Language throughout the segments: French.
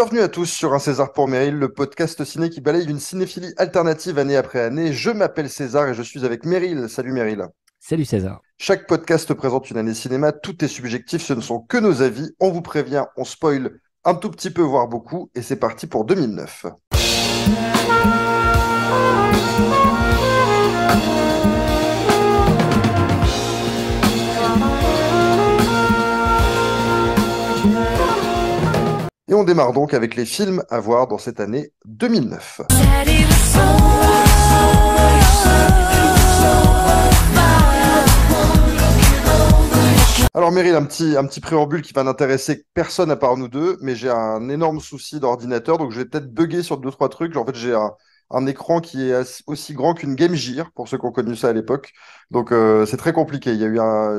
Bienvenue à tous sur Un César pour Meryl, le podcast ciné qui balaye une cinéphilie alternative année après année. Je m'appelle César et je suis avec Meryl. Salut Meryl. Salut César. Chaque podcast présente une année cinéma, tout est subjectif, ce ne sont que nos avis. On vous prévient, on spoil un tout petit peu, voire beaucoup, et c'est parti pour 2009. Et on démarre donc avec les films à voir dans cette année 2009. Alors Meryl, un petit, un petit préambule qui va n'intéresser personne à part nous deux, mais j'ai un énorme souci d'ordinateur, donc je vais peut-être bugger sur deux, trois trucs. En fait, j'ai un, écran qui est aussi grand qu'une Game Gear, pour ceux qui ont connu ça à l'époque. Donc euh, c'est très compliqué. Il y a eu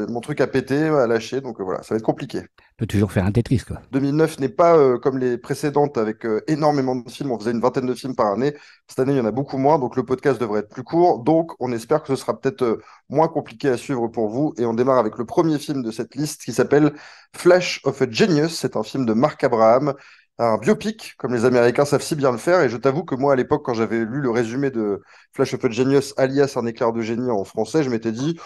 mon truc à péter, à lâcher, donc euh, voilà, ça va être compliqué peut toujours faire un Tetris. Quoi. 2009 n'est pas euh, comme les précédentes avec euh, énormément de films. On faisait une vingtaine de films par année. Cette année, il y en a beaucoup moins, donc le podcast devrait être plus court. Donc, on espère que ce sera peut-être euh, moins compliqué à suivre pour vous. Et on démarre avec le premier film de cette liste qui s'appelle Flash of a Genius. C'est un film de Marc Abraham un biopic, comme les Américains savent si bien le faire. Et je t'avoue que moi, à l'époque, quand j'avais lu le résumé de Flash of a Genius, alias un éclair de génie en français, je m'étais dit,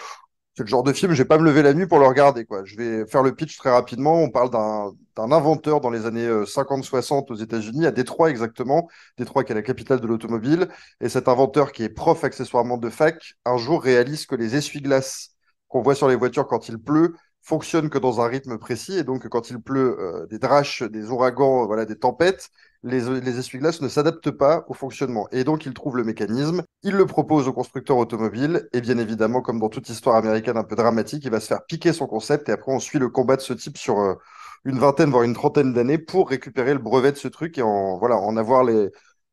c'est le genre de film, je vais pas me lever la nuit pour le regarder. Quoi. Je vais faire le pitch très rapidement. On parle d'un inventeur dans les années 50-60 euh, aux États-Unis, à Détroit exactement, Détroit qui est la capitale de l'automobile. Et cet inventeur qui est prof accessoirement de fac, un jour réalise que les essuie-glaces qu'on voit sur les voitures quand il pleut fonctionne que dans un rythme précis. Et donc, quand il pleut euh, des draches, des ouragans, euh, voilà, des tempêtes, les, les essuie-glaces ne s'adaptent pas au fonctionnement. Et donc, il trouve le mécanisme, il le propose au constructeur automobile et bien évidemment, comme dans toute histoire américaine un peu dramatique, il va se faire piquer son concept, et après, on suit le combat de ce type sur euh, une vingtaine, voire une trentaine d'années pour récupérer le brevet de ce truc et en, voilà, en avoir les,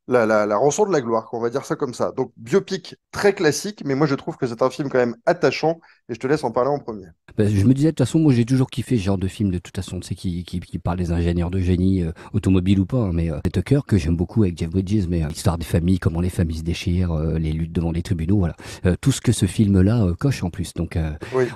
la, la, la rançon de la gloire, qu'on va dire ça comme ça. Donc biopic très classique, mais moi je trouve que c'est un film quand même attachant et je te laisse en parler en premier. Ah ben, je me disais de toute façon, moi j'ai toujours kiffé ce genre de film de toute façon, tu sais, qui, qui, qui parle des ingénieurs de génie, euh, automobile ou pas, hein, mais euh, c'est Tucker que j'aime beaucoup avec Jeff Bridges, mais euh, l'histoire des familles, comment les familles se déchirent, euh, les luttes devant les tribunaux, voilà. tout ce que ce film-là coche en plus. Donc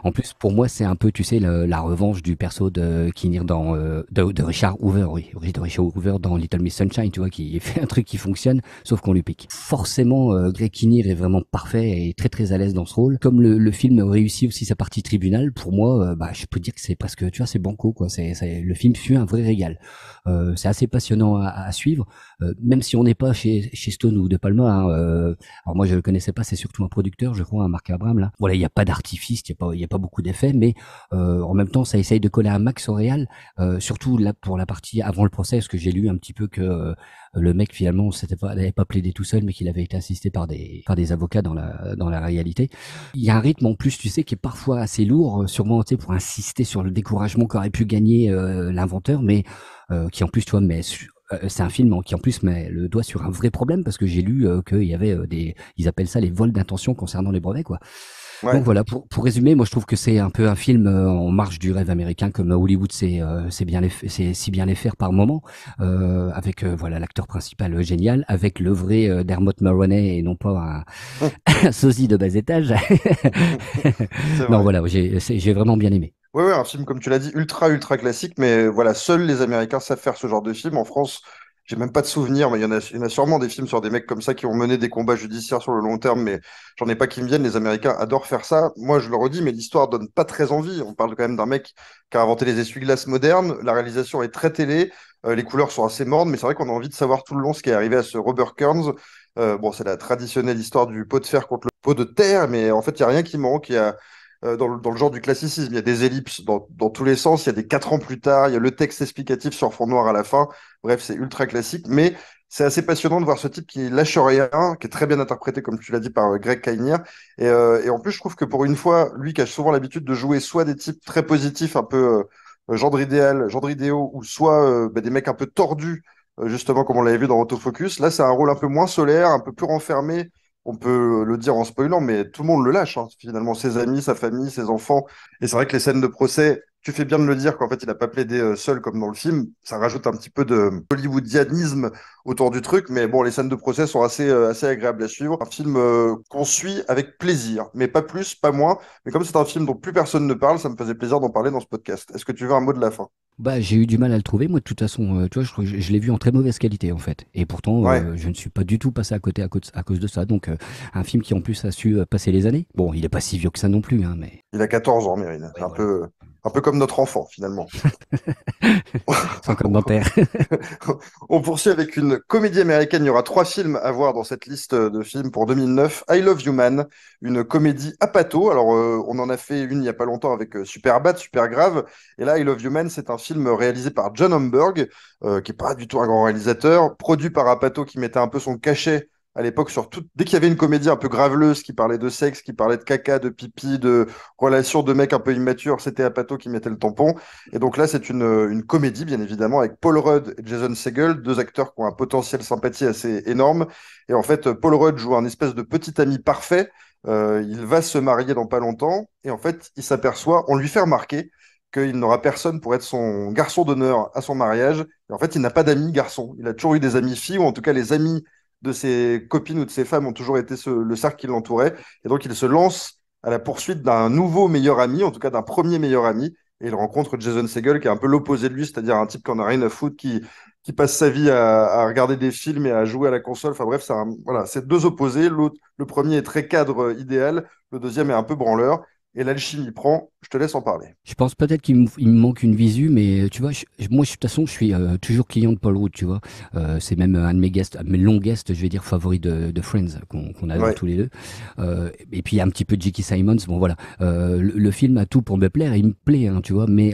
en plus pour moi c'est un peu, tu sais, la revanche du perso de Kinir dans de, Richard Hoover, oui, de Richard Hoover dans Little Miss Sunshine, tu vois, qui fait un truc qui fonctionne fonctionne, sauf qu'on lui pique. Forcément, euh, Greg est vraiment parfait et très très à l'aise dans ce rôle. Comme le, film réussit aussi sa partie tribunal, pour moi, euh, bah, je peux dire que c'est presque, tu vois, c'est banco quoi. C'est, le film fut un vrai régal. Euh, c'est assez passionnant à, suivre, euh, même si on n'est pas chez, chez Stone ou De Palma. Hein, alors moi, je le connaissais pas, c'est surtout un producteur, je crois, un Marc Abraham là. Voilà, il n'y a pas d'artifice, il n'y a pas, pas beaucoup d'effets, mais en même temps, ça essaye de coller un max au réal, surtout là pour la partie avant le procès, parce que j'ai lu un petit peu que le mec finalement s'était pas, n'avait pas plaidé tout seul, mais qu'il avait été assisté par des, par des avocats dans la, dans la réalité. Il y a un rythme en plus, tu sais, qui est parfois assez lourd, euh, sûrement pour insister sur le découragement qu'aurait pu gagner euh, l'inventeur, mais euh, qui en plus, toi, mais c'est un film qui en plus met le doigt sur un vrai problème parce que j'ai lu qu'il y avait des, ils appellent ça les vols d'intention concernant les brevets quoi. Donc voilà, pour, pour résumer, moi je trouve que c'est un peu un film euh, en marge du rêve américain, comme Hollywood c'est c'est euh, bien c'est si bien les faire par moment, euh, avec voilà l'acteur principal génial, avec le vrai Dermot Maroney et non pas un, un sosie de bas étage. non voilà, j'ai j'ai vraiment bien aimé. Oui, ouais, un film, comme tu l'as dit, ultra, ultra classique, mais voilà, seuls les Américains savent faire ce genre de film. En France, j'ai même pas de souvenir, mais il y, en a, a sûrement des films sur des mecs comme ça qui ont mené des combats judiciaires sur le long terme, mais j'en ai pas qui me viennent. Les Américains adorent faire ça. Moi, je le redis, mais l'histoire donne pas très envie. On parle quand même d'un mec qui a inventé les essuie-glaces modernes. La réalisation est très télé. Euh, les couleurs sont assez mornes, mais c'est vrai qu'on a envie de savoir tout le long ce qui est arrivé à ce Robert Kearns. Euh, bon, c'est la traditionnelle histoire du pot de fer contre le pot de terre, mais en fait, il y a rien qui manque. Il a euh, dans le, genre du classicisme. Il y a des ellipses dans, tous les sens, il y a des quatre ans plus tard, il y a le texte explicatif sur fond noir à la fin. Bref, c'est ultra classique, mais c'est assez passionnant de voir ce type qui lâche rien, qui est très bien interprété, comme tu l'as dit, par euh, Greg Kainier. Euh, et, en plus, je trouve que pour une fois, lui qui a souvent l'habitude de jouer soit des types très positifs, un peu genre idéal, genre idéaux, ou soit bah, des mecs un peu tordus, justement, comme on l'avait vu dans Autofocus, là, c'est un rôle un peu moins solaire, un peu plus renfermé, on peut le dire en spoilant, mais tout le monde le lâche, hein. finalement, ses amis, sa famille, ses enfants. Et c'est vrai que les scènes de procès, tu fais bien de le dire qu'en fait, il n'a pas plaidé euh, seul comme dans le film. Ça rajoute un petit peu de hollywoodianisme autour du truc, mais bon, les scènes de procès sont assez, euh, assez agréables à suivre. Un film euh, qu'on suit avec plaisir, mais pas plus, pas moins. Mais comme c'est un film dont plus personne ne parle, ça me faisait plaisir d'en parler dans ce podcast. Est-ce que tu veux un mot de la fin bah, j'ai eu du mal à le trouver. Moi, de toute façon, tu vois, je, l'ai vu en très mauvaise qualité, en fait. Et pourtant, je ne suis pas du tout passé à côté à, cause, de ça. Donc, un film qui, en plus, a su passer les années. Bon, il n'est pas si vieux que ça non plus, hein, mais. Il a 14 ans, Mérine. un peu. Un peu comme notre enfant, finalement. Sans dentaire. On poursuit avec une comédie américaine. Il y aura trois films à voir dans cette liste de films pour 2009. I Love You Man, une comédie à pato. Alors, euh, on en a fait une il n'y a pas longtemps avec euh, Super Bad, Super Grave. Et là, I Love You Man, c'est un film réalisé par John Humberg, euh, qui n'est pas du tout un grand réalisateur, produit par Apato qui mettait un peu son cachet à l'époque sur Dès qu'il y avait une comédie un peu graveleuse qui parlait de sexe, qui parlait de caca, de pipi, de relations de mecs un peu immatures, c'était Apato qui mettait le tampon. Et donc là, c'est une, comédie, bien évidemment, avec Paul Rudd et Jason Segel, deux acteurs qui ont un potentiel sympathie assez énorme. Et en fait, Paul Rudd joue un espèce de petit ami parfait. Euh, il va se marier dans pas longtemps. Et en fait, il s'aperçoit, on lui fait remarquer qu'il n'aura personne pour être son garçon d'honneur à son mariage. Et en fait, il n'a pas d'amis garçons. Il a toujours eu des amis filles, ou en tout cas, les amis de ses copines ou de ses femmes ont toujours été le cercle qui l'entourait. Et donc, il se lance à la poursuite d'un nouveau meilleur ami, en tout cas d'un premier meilleur ami. Et il rencontre Jason Segel, qui est un peu l'opposé de lui, c'est-à-dire un type qui en a rien à foutre, qui, qui passe sa vie à, regarder des films et à jouer à la console. Enfin bref, c'est voilà, deux opposés. le premier est très cadre euh, idéal, le deuxième est un peu branleur et l'alchimie prend. Je te laisse en parler. Je pense peut-être qu'il me, manque une visu, mais euh, tu vois, je, moi, de toute façon, je suis euh, toujours client de Paul Rudd, tu vois. Euh, c'est même un de mes guests, mes longs guests, je vais dire, favoris de, Friends, qu'on a adore tous les deux. et puis, il y a un petit peu de J.K. Simons. Bon, voilà. Le, film a tout pour me plaire, et il me plaît, hein, tu vois. Mais,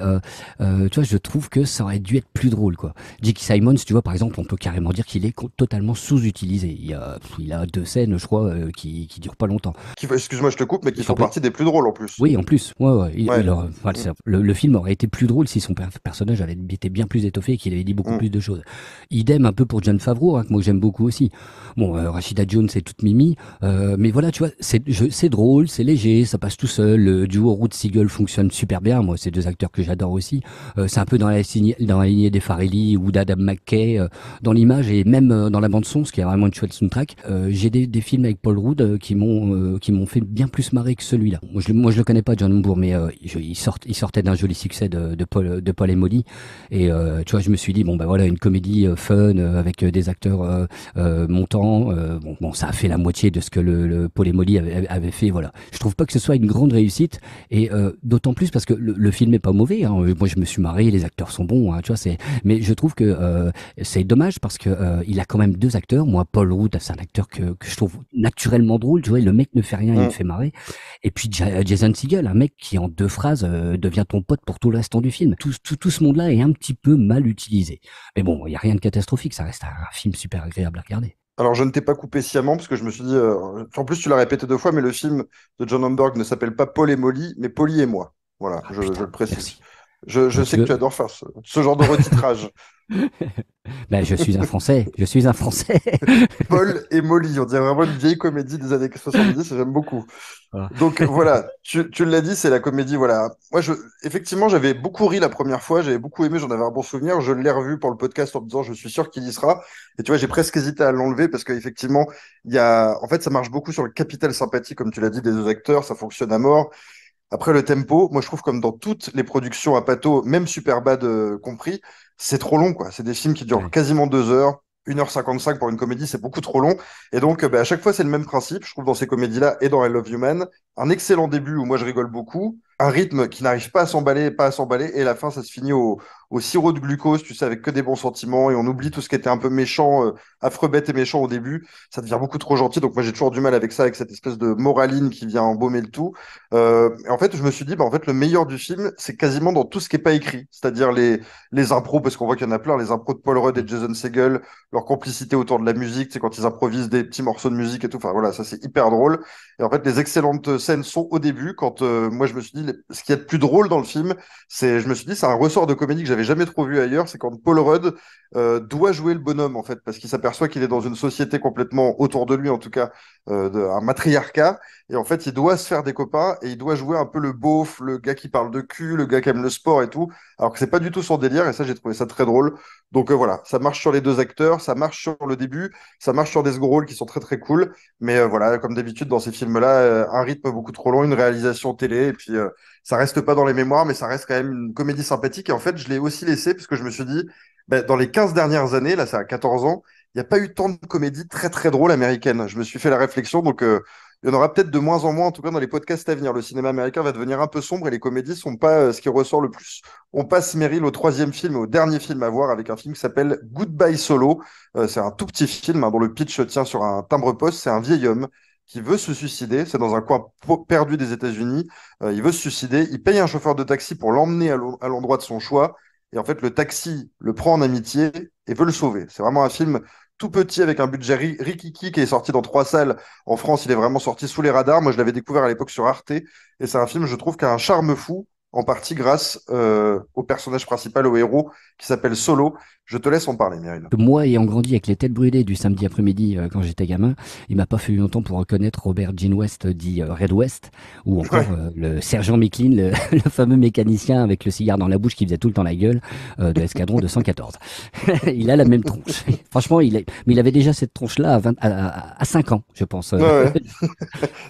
tu vois, je trouve que ça aurait dû être plus drôle, quoi. J.K. Simons, tu vois, par exemple, on peut carrément dire qu'il est totalement sous-utilisé. Il, a, il a deux scènes, je crois, qui, qui durent pas longtemps. Excuse-moi, je te coupe, mais qui font partie des plus drôles, en plus. Oui, en plus. Ouais, mm. le, film aurait été plus drôle si son personnage avait été bien plus étoffé et qu'il avait dit beaucoup mm. plus de choses. Idem un peu pour John Favreau, hein, que moi j'aime beaucoup aussi. Bon, euh, Rachida Jones, c'est toute mimi, euh, mais voilà, tu vois, c'est drôle, c'est léger, ça passe tout seul. Le duo Root siegel fonctionne super bien. Moi, c'est deux acteurs que j'adore aussi. Euh, c'est un peu dans la, lignée des Farelli ou d'Adam McKay, dans l'image et même dans la bande son, ce qui est vraiment une chouette soundtrack. J'ai des, films avec Paul Rudd qui m'ont qui fait bien plus marrer que celui-là. Moi, je le connais pas, John Moore, mais euh, il, il, sortait d'un joli succès de, Paul, de Paul et Molly. Et euh, tu vois, je me suis dit, bon, ben voilà, une comédie euh, fun avec des acteurs montants. Bon, bon, ça a fait la moitié de ce que le, Paul et Molly avait, fait. Voilà. Je trouve pas que ce soit une grande réussite. Et d'autant plus parce que le, film est pas mauvais. Hein. Moi, je me suis marré, les acteurs sont bons. Hein, tu vois, c'est. Mais je trouve que c'est dommage parce que il a quand même deux acteurs. Moi, Paul Rudd, c'est un acteur que, que, je trouve naturellement drôle. Tu vois, le mec ne fait rien, il me mm. fait marrer. Et puis Jason un mec qui en deux phrases euh, devient ton pote pour tout le restant du film. Tout, tout, ce monde-là est un petit peu mal utilisé. Mais bon, il n'y a rien de catastrophique, ça reste un film super agréable à regarder. Alors je ne t'ai pas coupé sciemment parce que je me suis dit, euh, en plus tu l'as répété deux fois, mais le film de John Hamburg ne s'appelle pas Paul et Molly, mais Polly et moi. Voilà, ah, je, le précise. Je, sais que, tu adores faire ce, ce genre de retitrage. Ben, je suis un Français, je suis un Français. Paul et Molly, on dirait vraiment une vieille comédie des années 70, j'aime beaucoup. Donc voilà, tu, tu l'as dit, c'est la comédie. Voilà, moi, je, effectivement, j'avais beaucoup ri la première fois, j'avais beaucoup aimé, j'en avais un bon souvenir. Je l'ai revu pour le podcast en me disant, je suis sûr qu'il y sera. Et tu vois, j'ai presque hésité à l'enlever parce qu'effectivement, il y a, en fait, ça marche beaucoup sur le capital sympathie, comme tu l'as dit, des deux acteurs, ça fonctionne à mort. Après le tempo, moi je trouve comme dans toutes les productions à pâteau même Superbad de euh, compris, c'est trop long, quoi. C'est des films qui durent quasiment deux heures. 1h55 pour une comédie, c'est beaucoup trop long. Et donc, euh, bah, à chaque fois, c'est le même principe. Je trouve dans ces comédies-là et dans I Love You Man, un excellent début où moi je rigole beaucoup, un rythme qui n'arrive pas à s'emballer, pas à s'emballer, et la fin, ça se finit au, au sirop de glucose, tu sais, avec que des bons sentiments, et on oublie tout ce qui était un peu méchant, euh, affreux, bête et méchant au début. Ça devient beaucoup trop gentil. Donc moi, j'ai toujours du mal avec ça, avec cette espèce de moraline qui vient embaumer le tout. Euh, et en fait, je me suis dit, bah, en fait, le meilleur du film, c'est quasiment dans tout ce qui n'est pas écrit, c'est-à-dire les les impros, parce qu'on voit qu'il y en a plein, les impros de Paul Rudd et Jason Segel, leur complicité autour de la musique, c'est quand ils improvisent des petits morceaux de musique et tout. Enfin voilà, ça c'est hyper drôle. Et en fait, les excellentes scènes sont au début. Quand euh, moi, je me suis dit, ce ce qui a de plus drôle dans le film, c'est, je me suis dit, c'est un ressort de comédie que j'avais jamais trop vu ailleurs, c'est quand Paul Rudd euh, doit jouer le bonhomme en fait, parce qu'il s'aperçoit qu'il est dans une société complètement autour de lui, en tout cas euh, un matriarcat, et en fait il doit se faire des copains et il doit jouer un peu le beauf, le gars qui parle de cul, le gars qui aime le sport et tout, alors que c'est pas du tout son délire. Et ça j'ai trouvé ça très drôle. Donc euh, voilà, ça marche sur les deux acteurs, ça marche sur le début, ça marche sur des second rôles qui sont très très cool. Mais euh, voilà, comme d'habitude dans ces films-là, euh, un rythme beaucoup trop long, une réalisation télé, et puis ça reste pas dans les mémoires, mais ça reste quand même une comédie sympathique. Et en fait, je l'ai aussi laissé parce que je me suis dit, ben, dans les 15 dernières années, là ça à 14 ans, il n'y a pas eu tant de comédies très très drôles américaines. Je me suis fait la réflexion, donc il y en aura peut-être de moins en moins, en tout cas dans les podcasts à venir. Le cinéma américain va devenir un peu sombre et les comédies sont pas euh, ce qui ressort le plus. On passe Meryl au troisième film, au dernier film à voir avec un film qui s'appelle Goodbye Solo. Euh, c'est un tout petit film hein, dont le pitch tient sur un timbre-poste. C'est un vieil homme qui veut se suicider. C'est dans un coin perdu des États-Unis. Euh, il veut se suicider. Il paye un chauffeur de taxi pour l'emmener à l'endroit de son choix. Et en fait, le taxi le prend en amitié et veut le sauver. C'est vraiment un film tout petit avec un budget Rikiki qui est sorti dans trois salles. En France, il est vraiment sorti sous les radars. Moi, je l'avais découvert à l'époque sur Arte. Et c'est un film, je trouve, qui a un charme fou en partie grâce euh, au personnage principal, au héros, qui s'appelle Solo. Je te laisse en parler, Meryl. Moi, ayant grandi avec les têtes brûlées du samedi après-midi euh, quand j'étais gamin, il m'a pas fallu longtemps pour reconnaître Robert Gene West dit euh, Red West, ou encore le sergent McLean, le, fameux mécanicien avec le cigare dans la bouche qui faisait tout le temps la gueule de l'escadron 214. il a la même tronche. Franchement, il est... mais il avait déjà cette tronche-là à, à, 5 ans, je pense. Ouais, ouais.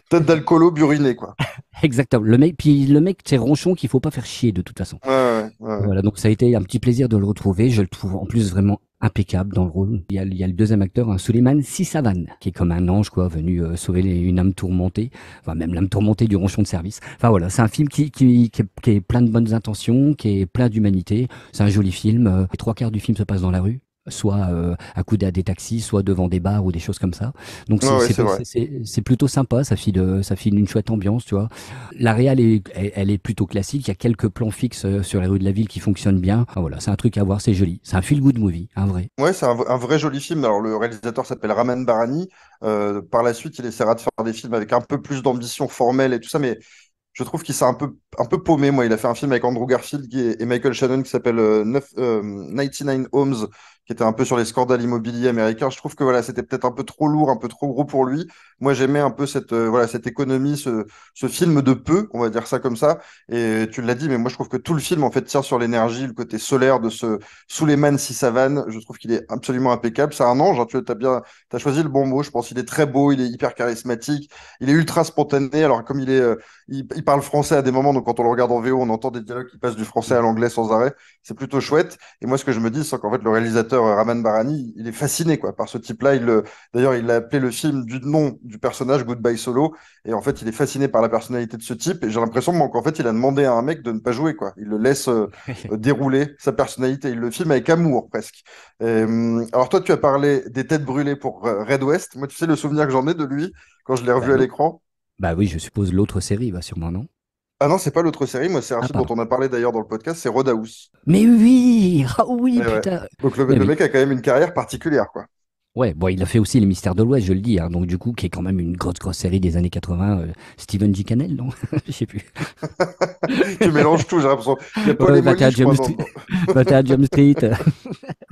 Tête d'alcoolo buriné, quoi. Exactement. Le mec, puis le mec, c'est ronchon qui faut pas faire chier de toute façon. Ouais, Voilà, donc ça a été un petit plaisir de le retrouver. Je le trouve en plus vraiment impeccable dans le rôle. Il y a, il y a le deuxième acteur, un hein, Suleiman Sissavan, qui est comme un ange, quoi, venu euh, sauver une âme tourmentée, enfin même l'âme tourmentée du ronchon de service. Enfin voilà, c'est un film qui, est, qui, est, plein de bonnes intentions, qui est plein d'humanité. C'est un joli film. Les euh, trois quarts du film se passent dans la rue soit à euh, accoudé à des taxis, soit devant des bars ou des choses comme ça. Donc c'est plutôt sympa, ça file, ça file une chouette ambiance, tu vois. La réal est, elle est plutôt classique, il y a quelques plans fixes euh, sur les rues de la ville qui fonctionnent bien. voilà, c'est un truc à voir, c'est joli. C'est un feel good movie, un vrai. Ouais, c'est un, vrai joli film. Alors le réalisateur s'appelle Raman Barani. Euh, par la suite, il essaiera de faire des films avec un peu plus d'ambition formelle et tout ça, mais je trouve qu'il s'est un peu, un peu paumé. Moi, il a fait un film avec Andrew Garfield et, Michael Shannon qui s'appelle 99 Homes, qui était un peu sur les scandales immobiliers américains. Je trouve que voilà, c'était peut-être un peu trop lourd, un peu trop gros pour lui. Moi, j'aimais un peu cette euh, voilà cette économie, ce, ce, film de peu, on va dire ça comme ça. Et tu l'as dit, mais moi, je trouve que tout le film en fait tire sur l'énergie, le côté solaire de ce Suleiman Sissavan. Je trouve qu'il est absolument impeccable. C'est un ange. Hein, tu as bien, as choisi le bon mot. Je pense qu'il est très beau, il est hyper charismatique, il est ultra spontané. Alors comme il est, euh, il, parle français à des moments, donc quand on le regarde en VO, on entend des dialogues qui passent du français à l'anglais sans arrêt. C'est plutôt chouette. Et moi, ce que je me dis, c'est qu'en fait, le réalisateur euh, Raman Barani, il est fasciné quoi par ce type-là. d'ailleurs, il a appelé le film du nom du personnage Goodbye Solo, et en fait, il est fasciné par la personnalité de ce type. Et j'ai l'impression qu'en fait, il a demandé à un mec de ne pas jouer quoi. Il le laisse euh, euh, dérouler sa personnalité. Il le filme avec amour presque. Hum, alors toi, tu as parlé des têtes brûlées pour Red West. Moi, tu sais le souvenir que j'en ai de lui quand je l'ai revu bah à l'écran. Bah oui, je suppose l'autre série, va sûrement non. Ah non, c'est pas l'autre série, moi c'est un ah, film dont on a parlé d'ailleurs dans le podcast, c'est Roadhouse. Mais oui, ah oui, eh putain. Donc le, mec a quand même une carrière particulière, quoi. Ouais, bon, il a fait aussi Les Mystères de l'Ouest, je le dis, hein, donc du coup, qui est quand même une grosse, grosse série des années 80. Euh, Steven G. Cannell, non Je sais plus. tu mélanges tout, j'ai l'impression. Il y a pas ouais, James, Street.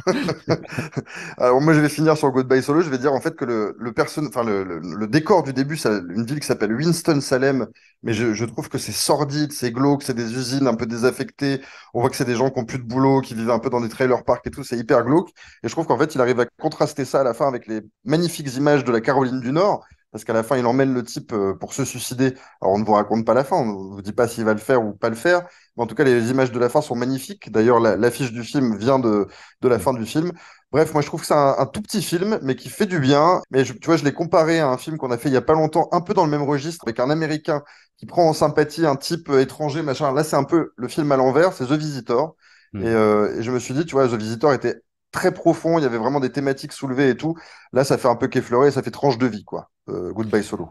Alors moi, je vais finir sur Goodbye Solo. Je vais dire en fait que le, le, le, décor du début, c'est une ville qui s'appelle Winston-Salem, mais je, trouve que c'est sordide, c'est glauque, c'est des usines un peu désaffectées. On voit que c'est des gens qui ont plus de boulot, qui vivent un peu dans des trailer parks et tout, c'est hyper glauque. Et je trouve qu'en fait, il arrive à contraster ça à la fin avec les magnifiques images de la Caroline du Nord parce qu'à la fin, il emmène le type euh, pour se suicider. Alors, on ne vous raconte pas la fin, on ne vous dit pas s'il va le faire ou pas le faire. Mais en tout cas, les images de la fin sont magnifiques. D'ailleurs, l'affiche du film vient de, de la fin du film. Bref, moi, je trouve que c'est un, tout petit film, mais qui fait du bien. Mais tu vois, je l'ai comparé à un film qu'on a fait il y a pas longtemps, un peu dans le même registre, avec un Américain qui prend en sympathie un type euh, étranger, machin. Là, c'est un peu le film à l'envers, c'est The Visitor. Hmm. Et, euh, et je me suis dit, tu vois, The Visitor était très profond, il y avait vraiment des thématiques soulevées et tout. Là, ça fait un peu qu'effleurer, ça fait tranche de vie, quoi. Euh, goodbye Solo.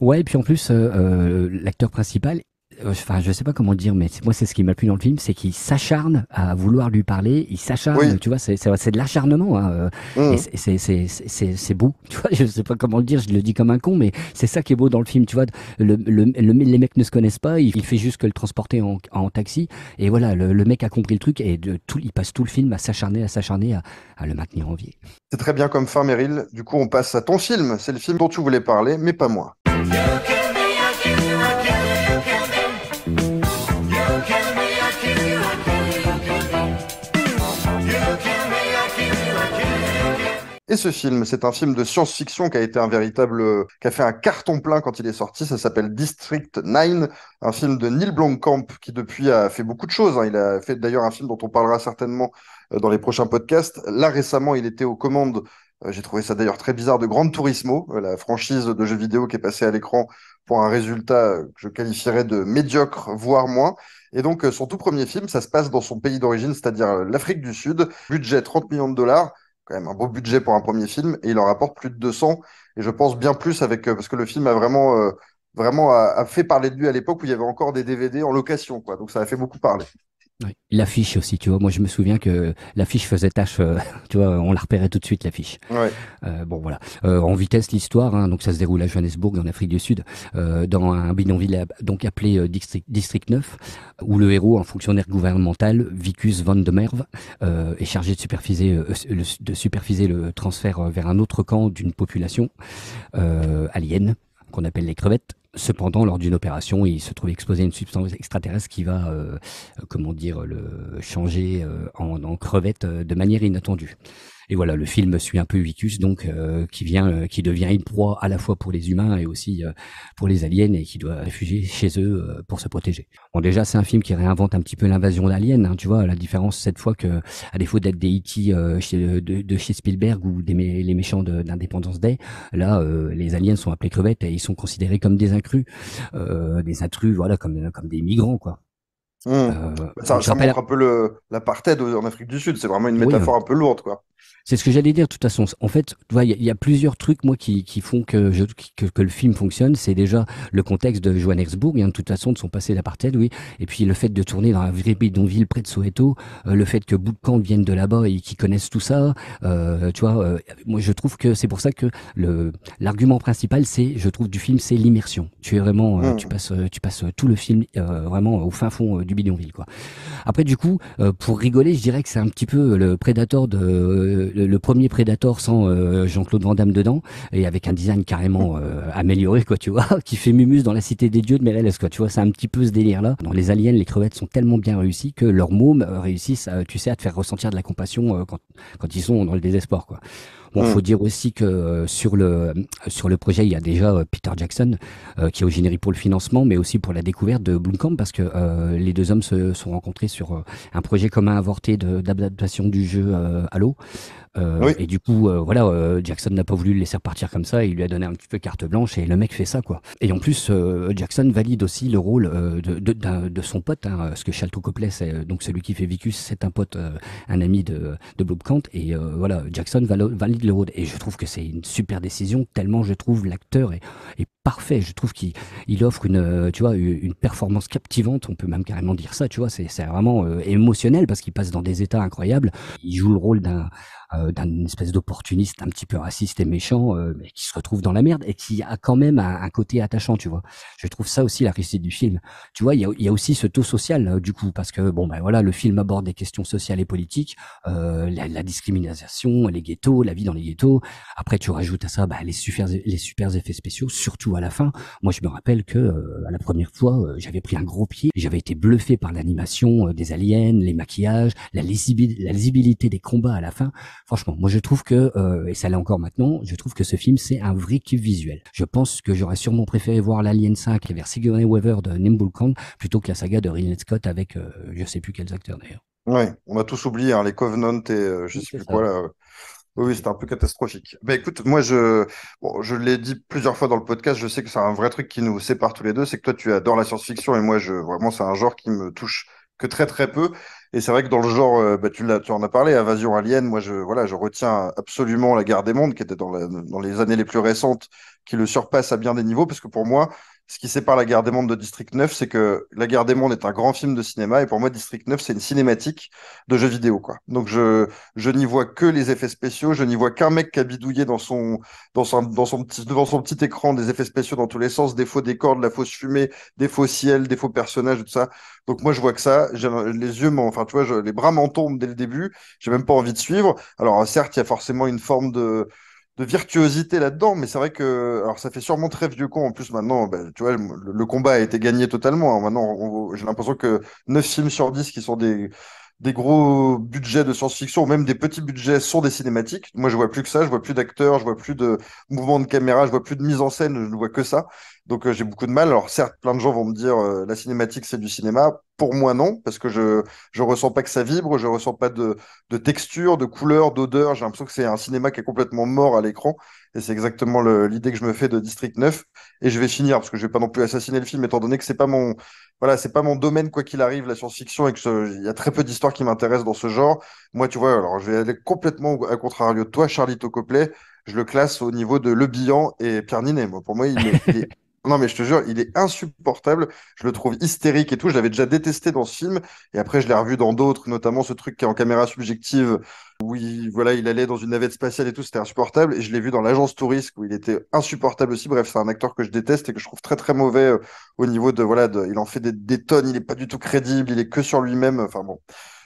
Ouais, et puis en plus, euh, euh, l'acteur principal euh, enfin, je sais pas comment dire, mais moi, c'est ce qui m'a plu dans le film, c'est qu'il s'acharne à vouloir lui parler, il s'acharne, tu vois, c'est de l'acharnement, hein, euh, mm. c'est beau, tu vois, je sais pas comment le dire, je le dis comme un con, mais c'est ça qui est beau dans le film, tu vois, le, les mecs ne se connaissent pas, il, fait juste que le transporter en, taxi, et voilà, le, mec a compris le truc, et de, tout, il passe tout le film à s'acharner, à s'acharner, à, le maintenir en vie. C'est très bien comme fin, Meryl, du coup, on passe à ton film, c'est le film dont tu voulais parler, mais pas moi. Et ce film, c'est un film de science-fiction qui a été un véritable, qui a fait un carton plein quand il est sorti. Ça s'appelle District 9, un film de Neil Blomkamp qui depuis a fait beaucoup de choses. Hein. Il a fait d'ailleurs un film dont on parlera certainement euh, dans les prochains podcasts. Là récemment, il était aux commandes. Euh, j'ai trouvé ça d'ailleurs très bizarre de Grand Turismo, euh, la franchise de jeux vidéo qui est passée à l'écran pour un résultat que je qualifierais de médiocre, voire moins. Et donc son tout premier film, ça se passe dans son pays d'origine, c'est-à-dire l'Afrique du Sud. Budget 30 millions de dollars quand même un beau budget pour un premier film et il en rapporte plus de 200 et je pense bien plus avec euh, parce que le film a vraiment euh, vraiment fait parler de lui à l'époque où il y avait encore des DVD en location quoi donc ça a fait beaucoup parler. L'affiche aussi, tu vois. Moi, je me souviens que l'affiche faisait tâche. Euh, tu vois, on la repérait tout de suite l'affiche. Euh, bon, voilà. Euh, en vitesse, l'histoire. Hein, donc, ça se déroule à Johannesburg, en Afrique du Sud, dans un bidonville donc appelé district, 9, où le héros, un fonctionnaire gouvernemental, Vicus van de Merve, est chargé de superviser, le, de superviser le transfert vers un autre camp d'une population alien qu'on appelle les crevettes. Cependant, lors d'une opération, il se trouve exposé à une substance extraterrestre qui va, euh, euh, comment dire, le changer euh, en, crevette de manière inattendue. Et voilà, le film suit un peu Vicus, donc euh, qui vient, euh, qui devient une proie à la fois pour les humains et aussi euh, pour les aliens et qui doit réfugier chez eux pour se protéger. Bon, déjà, c'est un film qui réinvente un petit peu l'invasion d'aliens. Hein, tu vois, la différence cette fois que, à défaut d'être des E.T. De, chez Spielberg ou des les méchants d'indépendance Day, là, les aliens sont appelés crevettes et ils sont considérés comme des incrus, des intrus, voilà, comme comme des migrants, quoi. Mmh. Euh, ça, ça montre un peu l'apartheid en Afrique du Sud. C'est vraiment une métaphore hein. un peu lourde, quoi. C'est ce que j'allais dire, de toute façon. En fait, il y, a plusieurs trucs, moi, qui, font que, je, que, le film fonctionne. C'est déjà le contexte de Johannesburg, hein. de toute façon, de son passé d'apartheid, oui. Et puis le fait de tourner dans un vrai bidonville près de Soweto, euh, le fait que Bootcamp vienne de là-bas et qu'ils connaissent tout ça. Euh, tu vois, moi, je trouve que c'est pour ça que l'argument principal, c'est, je trouve, du film, c'est l'immersion. Tu es vraiment, mmh. tu passes, tu passes tout le film vraiment au fin fond du bidonville, quoi. Après, du coup, euh, pour rigoler, je dirais que c'est un petit peu le Predator de, euh, le, premier Predator sans euh, Jean-Claude Van Damme dedans et avec un design carrément amélioré, quoi, tu vois, qui fait Mumus dans la Cité des Dieux de ce quoi. Tu vois, c'est un petit peu ce délire-là. Dans les aliens, les crevettes sont tellement bien réussies que leurs mômes réussissent, tu sais, à te faire ressentir de la compassion quand, quand ils sont dans le désespoir, quoi il hmm. faut dire aussi que euh, sur le, euh, sur le projet, il y a déjà euh, Peter Jackson qui est au générique pour le financement, mais aussi pour la découverte de Camp parce que les deux hommes se sont rencontrés sur un projet commun avorté d'adaptation du jeu Halo. Euh, et du coup, euh, voilà, euh, Jackson n'a pas voulu le laisser partir comme ça. il lui a donné un petit peu carte blanche et le mec fait ça, quoi. Et en plus, Jackson valide aussi le rôle de, de, son pote, hein, ce que Chalto Copley, donc celui qui fait Vicus, c'est un pote, un ami de, de Et voilà, Jackson valide le rôle. Et je trouve que c'est une super décision, tellement je trouve l'acteur est, parfait. Je trouve qu'il il offre une, tu vois, une performance captivante. On peut même carrément dire ça, tu vois. C'est vraiment émotionnel parce qu'il passe dans des états incroyables. Il joue le rôle d'un euh, d'un espèce d'opportuniste un petit peu raciste et méchant, euh, mais qui se retrouve dans la merde et qui a quand même un, côté attachant, tu vois. Je trouve ça aussi la réussite du film. Tu vois, il y a, aussi ce taux social euh, du coup, parce que bon ben voilà, le film aborde des questions sociales et politiques, la, la, discrimination, les ghettos, la vie dans les ghettos. Après, tu rajoutes à ça ben, les super les super effets spéciaux, surtout à la fin. Moi, je me rappelle que à la première fois, j'avais pris un gros pied. J'avais été bluffé par l'animation des aliens, les maquillages, la lisibilité des combats à la fin. Franchement, moi je trouve que, euh, et ça l'est encore maintenant, je trouve que ce film c'est un vrai kiff visuel. Je pense que j'aurais sûrement préféré voir l'Alien 5 vers Sigourney Weaver de Nimble Khan plutôt que la saga de Ridley Scott avec je euh, je sais plus quels acteurs d'ailleurs. Ouais, on a tous oublié hein, les Covenant et euh, je oui, sais plus quoi Oui, c'est un peu catastrophique. Mais écoute, moi, je, je l'ai dit plusieurs fois dans le podcast, je sais que c'est un vrai truc qui nous sépare tous les deux, c'est que toi, tu adores la science-fiction et moi, je, vraiment, c'est un genre qui me touche que très, très peu. Et c'est vrai que dans le genre, euh, bah, tu, en as parlé, Invasion Alien, moi je, voilà, je retiens absolument La Guerre des Mondes, qui était dans les années les plus récentes, qui le surpasse à bien des niveaux, parce que pour moi, ce qui sépare La Guerre des Mondes de District 9, c'est que La Guerre des Mondes est un grand film de cinéma, et pour moi, District 9, c'est une cinématique de jeux vidéo. Quoi. Donc, je, je n'y vois que les effets spéciaux, je n'y vois qu'un mec qui a bidouillé dans son, dans son, dans son petit, devant son petit écran des effets spéciaux dans tous les sens, des faux décors, de la fausse fumée, des faux ciels, des faux personnages, tout ça. Donc, moi, je vois que ça, les yeux, enfin, tu vois, je, les bras m'en tombent dès le début, j'ai même pas envie de suivre. Alors, certes, il y a forcément une forme de de virtuosité là-dedans, mais c'est vrai que alors ça fait sûrement très vieux con. En plus, maintenant, bah, tu vois, le, combat a été gagné totalement. Hein. Maintenant, j'ai l'impression que 9 films sur 10 qui sont des, des gros budgets de science-fiction, ou même des petits budgets, sont des cinématiques. Moi, je vois plus que ça. Je vois plus d'acteurs, je vois plus de mouvements de caméra, je vois plus de mise en scène, je ne vois que ça. Donc euh, j'ai beaucoup de mal. Alors certes, plein de gens vont me dire euh, la cinématique c'est du cinéma. Pour moi non, parce que je je ressens pas que ça vibre, je ressens pas de, de texture, de couleur, d'odeur. J'ai l'impression que c'est un cinéma qui est complètement mort à l'écran. Et c'est exactement l'idée que je me fais de District 9. Et je vais finir parce que je vais pas non plus assassiner le film, étant donné que c'est pas mon voilà c'est pas mon domaine quoi qu'il arrive la science-fiction et que il y a très peu d'histoires qui m'intéressent dans ce genre. Moi tu vois alors je vais aller complètement à contrario de toi, Charlie Copley. Je le classe au niveau de Le Bihan et Pierre Ninet. Moi, pour moi, il il est non, mais je te jure, il est insupportable. Je le trouve hystérique et tout. Je l'avais déjà détesté dans ce film. Et après, je l'ai revu dans d'autres, notamment ce truc qui est en caméra subjective, où il, voilà, il allait dans une navette spatiale et tout. C'était insupportable. Et je l'ai vu dans l'agence touriste, où il était insupportable aussi. Bref, c'est un acteur que je déteste et que je trouve très, très mauvais euh, au niveau de, voilà, il en fait des, des tonnes. Il est pas du tout crédible. Il est que sur lui-même. Enfin bon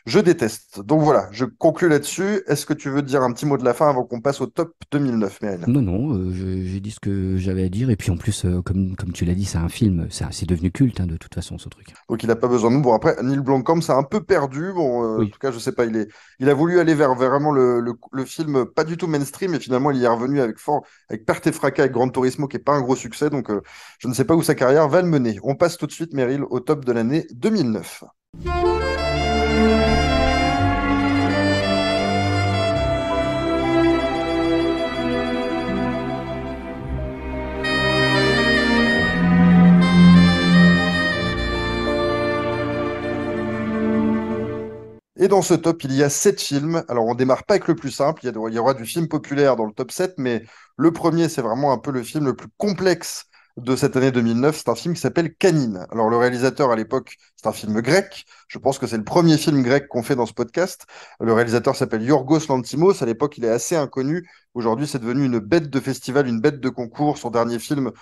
je déteste. Donc voilà, je conclue là-dessus. Est-ce que tu veux dire un petit mot de la fin avant qu'on passe au top 2009, Meryl Non, non, euh, j'ai dit ce que j'avais à dire. Et puis en plus, euh, comme, comme tu l'as dit, c'est un film, c'est devenu culte hein, de toute façon, ce truc. Donc il n'a pas besoin de nous. Bon, après, Neil Blomkamp, c'est un peu perdu. Bon, euh, en tout cas, je sais pas, il, est, il a voulu aller vers, vraiment le, film pas du tout mainstream. Et finalement, il y est revenu avec fort, avec Perte et Fracas, avec Grand Turismo, qui est pas un gros succès. Donc je ne sais pas où sa carrière va le mener. On passe tout de suite, Meryl, au top de l'année 2009. Et dans ce top, il y a sept films. Alors, on démarre pas avec le plus simple. Il y, il y aura du film populaire dans le top 7, mais le premier, c'est vraiment un peu le film le plus complexe de cette année 2009. C'est un film qui s'appelle Canine. Alors, le réalisateur à l'époque, c'est un film grec. Je pense que c'est le premier film grec qu'on fait dans ce podcast. Le réalisateur s'appelle Yorgos Lantimos. À l'époque, il est assez inconnu. Aujourd'hui, c'est devenu une bête de festival, une bête de concours. Son dernier film,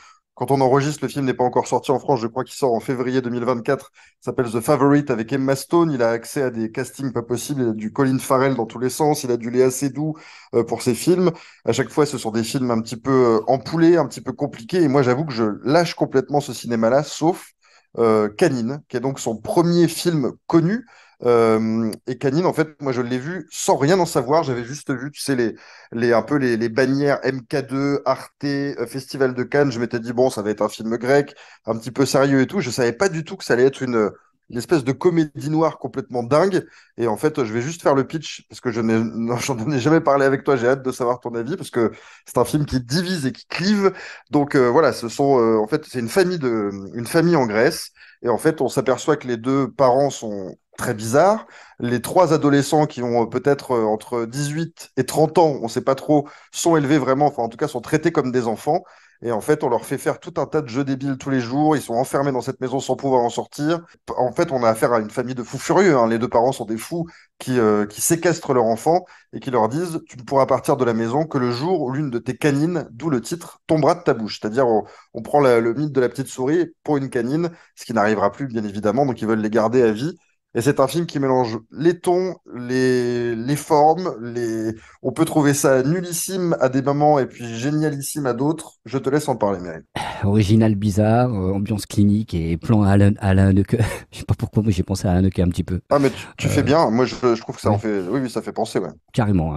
quand on enregistre, le film n'est pas encore sorti en France. Je crois qu'il sort en février 2024. Il s'appelle The Favorite avec Emma Stone. Il a accès à des castings pas possibles. Il a du Colin Farrell dans tous les sens. Il a du assez doux euh, pour ses films. À chaque fois, ce sont des films un petit peu empoulés, euh, un petit peu compliqués. Et moi, j'avoue que je lâche complètement ce cinéma-là, sauf euh, Canine, qui est donc son premier film connu. Euh, et Canine, en fait, moi je l'ai vu sans rien en savoir. J'avais juste vu, tu sais, les, les, un peu les, les bannières MK2, Arte, euh, Festival de Cannes. Je m'étais dit, bon, ça va être un film grec, un petit peu sérieux et tout. Je savais pas du tout que ça allait être une, une espèce de comédie noire complètement dingue. Et en fait, je vais juste faire le pitch parce que je n'en ai, jamais parlé avec toi. J'ai hâte de savoir ton avis parce que c'est un film qui divise et qui clive. Donc euh, voilà, ce sont en fait c'est une famille de une famille en Grèce. Et en fait, on s'aperçoit que les deux parents sont très bizarre. Les trois adolescents qui ont euh, peut-être euh, entre 18 et 30 ans, on ne sait pas trop, sont élevés vraiment, enfin en tout cas sont traités comme des enfants. Et en fait, on leur fait faire tout un tas de jeux débiles tous les jours. Ils sont enfermés dans cette maison sans pouvoir en sortir. En fait, on a affaire à une famille de fous furieux. Hein. Les deux parents sont des fous qui, euh, qui séquestrent leur enfant et qui leur disent Tu ne pourras partir de la maison que le jour où l'une de tes canines, d'où le titre, tombera de ta bouche. C'est-à-dire, on, prend le mythe de la petite souris pour une canine, ce qui n'arrivera plus, bien évidemment. Donc, ils veulent les garder à vie. Et c'est un film qui mélange les tons, les, les formes, les... on peut trouver ça nullissime à des moments et puis génialissime à d'autres. Je te laisse en parler, Mireille. Original, bizarre, euh, ambiance clinique et plan à la Alan Je je sais pas pourquoi, mais j'ai pensé à la un petit peu. Ah, mais tu, fais euh, bien. Moi, je, je trouve que ça en fait. Oui, oui, ça fait penser, ouais. Carrément,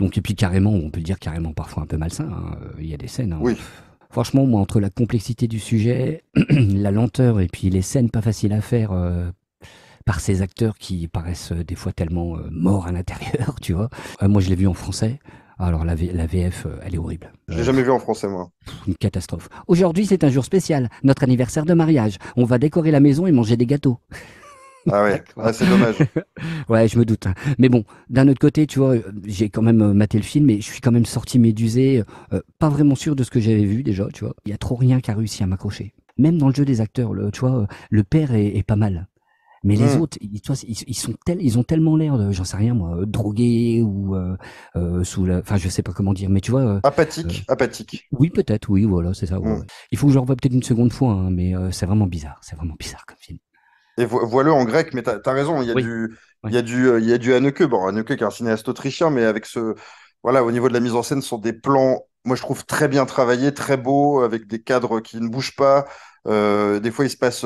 Donc, et puis carrément, on peut le dire carrément parfois un peu malsain. Hein. Il y a des scènes. Hein. Oui. Franchement, moi, entre la complexité du sujet, la lenteur et puis les scènes pas faciles à faire euh, par ces acteurs qui paraissent euh, des fois tellement euh, morts à l'intérieur, tu vois. Euh, moi, je l'ai vu en français. Alors la, VF, elle est horrible. Je l'ai jamais vu en français, moi. Une catastrophe. Aujourd'hui, c'est un jour spécial, notre anniversaire de mariage. On va décorer la maison et manger des gâteaux. Ah ouais, ah, c'est dommage. ouais, je me doute. Mais bon, d'un autre côté, tu vois, j'ai quand même maté le film et je suis quand même sorti médusé, pas vraiment sûr de ce que j'avais vu déjà, tu vois. Il y a trop rien qui a réussi à m'accrocher. Même dans le jeu des acteurs, le, tu vois, le père est pas mal. Mais les mmh. autres, ils, ils, sont tels, ils ont tellement l'air de, j'en sais rien moi, euh, drogués ou euh, euh, sous la, enfin je sais pas comment dire, mais tu vois. apathique, apathique. Oui peut-être, oui voilà, c'est ça. Mmh. Il faut que je revoie peut-être une seconde fois, hein, mais c'est vraiment bizarre, c'est vraiment bizarre comme film. Et voilà en grec, mais t'as as raison, il y a du, il y a du, il y a du bon Haneke qui est un cinéaste autrichien, mais avec ce, voilà, au niveau de la mise en scène, ce sont des plans, moi je trouve très bien travaillés, très beaux, avec des cadres qui ne bougent pas. des fois, il se passe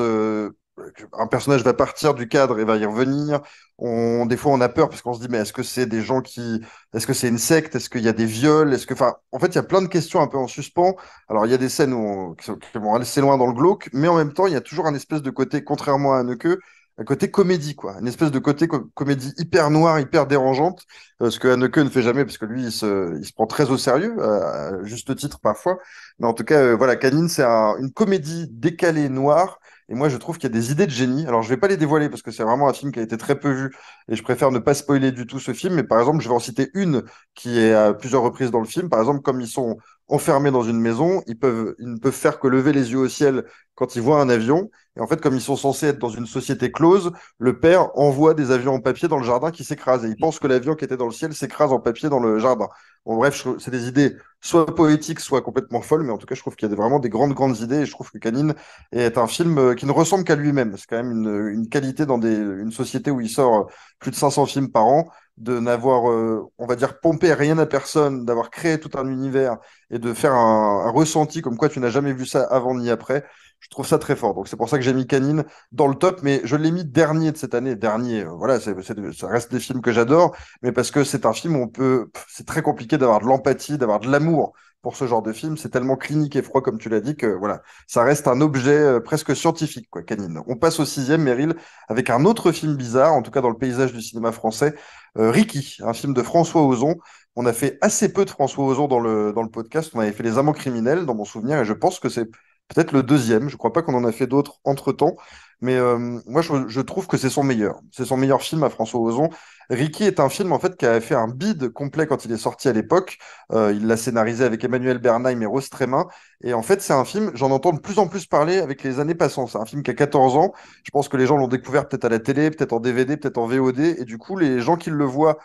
un personnage va partir du cadre et va y revenir. On, des fois, on a peur parce qu'on se dit, mais est-ce que c'est des gens qui, est-ce que c'est une secte, est-ce qu'il y a des viols, est-ce que, enfin, en fait, il y a plein de questions un peu en suspens. Alors, il y a des scènes où on, vont assez loin dans le glauque, mais en même temps, il y a toujours un espèce de côté, contrairement à Anneke, un côté comédie, quoi. Une espèce de côté comédie hyper noire, hyper dérangeante, euh, ce que Anneke ne fait jamais parce que lui, il se, il se prend très au sérieux, euh, à juste titre parfois. Mais en tout cas, euh, voilà, Canine, c'est une comédie décalée noire et moi, je trouve qu'il y a des idées de génie. Alors, je ne vais pas les dévoiler parce que c'est vraiment un film qui a été très peu vu et je préfère ne pas spoiler du tout ce film. Mais par exemple, je vais en citer une qui est à plusieurs reprises dans le film. Par exemple, comme ils sont enfermés dans une maison, ils, peuvent, ils ne peuvent faire que lever les yeux au ciel quand ils voient un avion. Et en fait, comme ils sont censés être dans une société close, le père envoie des avions en papier dans le jardin qui s'écrasent. Et il pense que l'avion qui était dans le ciel s'écrase en papier dans le jardin. Bon, bref, c'est des idées soit poétiques, soit complètement folles, mais en tout cas, je trouve qu'il y a vraiment des grandes, grandes idées. Et je trouve que Canine est un film euh, qui ne ressemble qu'à lui-même. C'est quand même une, qualité dans des, une société où il sort euh, plus de 500 films par an de n'avoir, euh, on va dire, pompé rien à personne, d'avoir créé tout un univers et de faire un, ressenti comme quoi tu n'as jamais vu ça avant ni après, je trouve ça très fort. Donc c'est pour ça que j'ai mis Canine dans le top, mais je l'ai mis dernier de cette année. Dernier, euh, voilà, c'est ça reste des films que j'adore, mais parce que c'est un film où on peut, c'est très compliqué d'avoir de l'empathie, d'avoir de l'amour pour ce genre de film. C'est tellement clinique et froid, comme tu l'as dit, que voilà, ça reste un objet euh, presque scientifique, quoi, Canine. On passe au sixième, Meryl, avec un autre film bizarre, en tout cas dans le paysage du cinéma français, euh, Ricky, un film de François Ozon. On a fait assez peu de François Ozon dans le, dans le podcast. On avait fait Les Amants criminels, dans mon souvenir, et je pense que c'est Peut-être le deuxième. Je ne crois pas qu'on en a fait d'autres entre temps. Mais euh, moi, je, trouve que c'est son meilleur. C'est son meilleur film à François Ozon. Ricky est un film en fait qui a fait un bid complet quand il est sorti à l'époque. Euh, il l'a scénarisé avec Emmanuel Bernheim et Rose Trémin. Et en fait, c'est un film, j'en entends de plus en plus parler avec les années passant. C'est un film qui a 14 ans. Je pense que les gens l'ont découvert peut-être à la télé, peut-être en DVD, peut-être en VOD. Et du coup, les gens qui le voient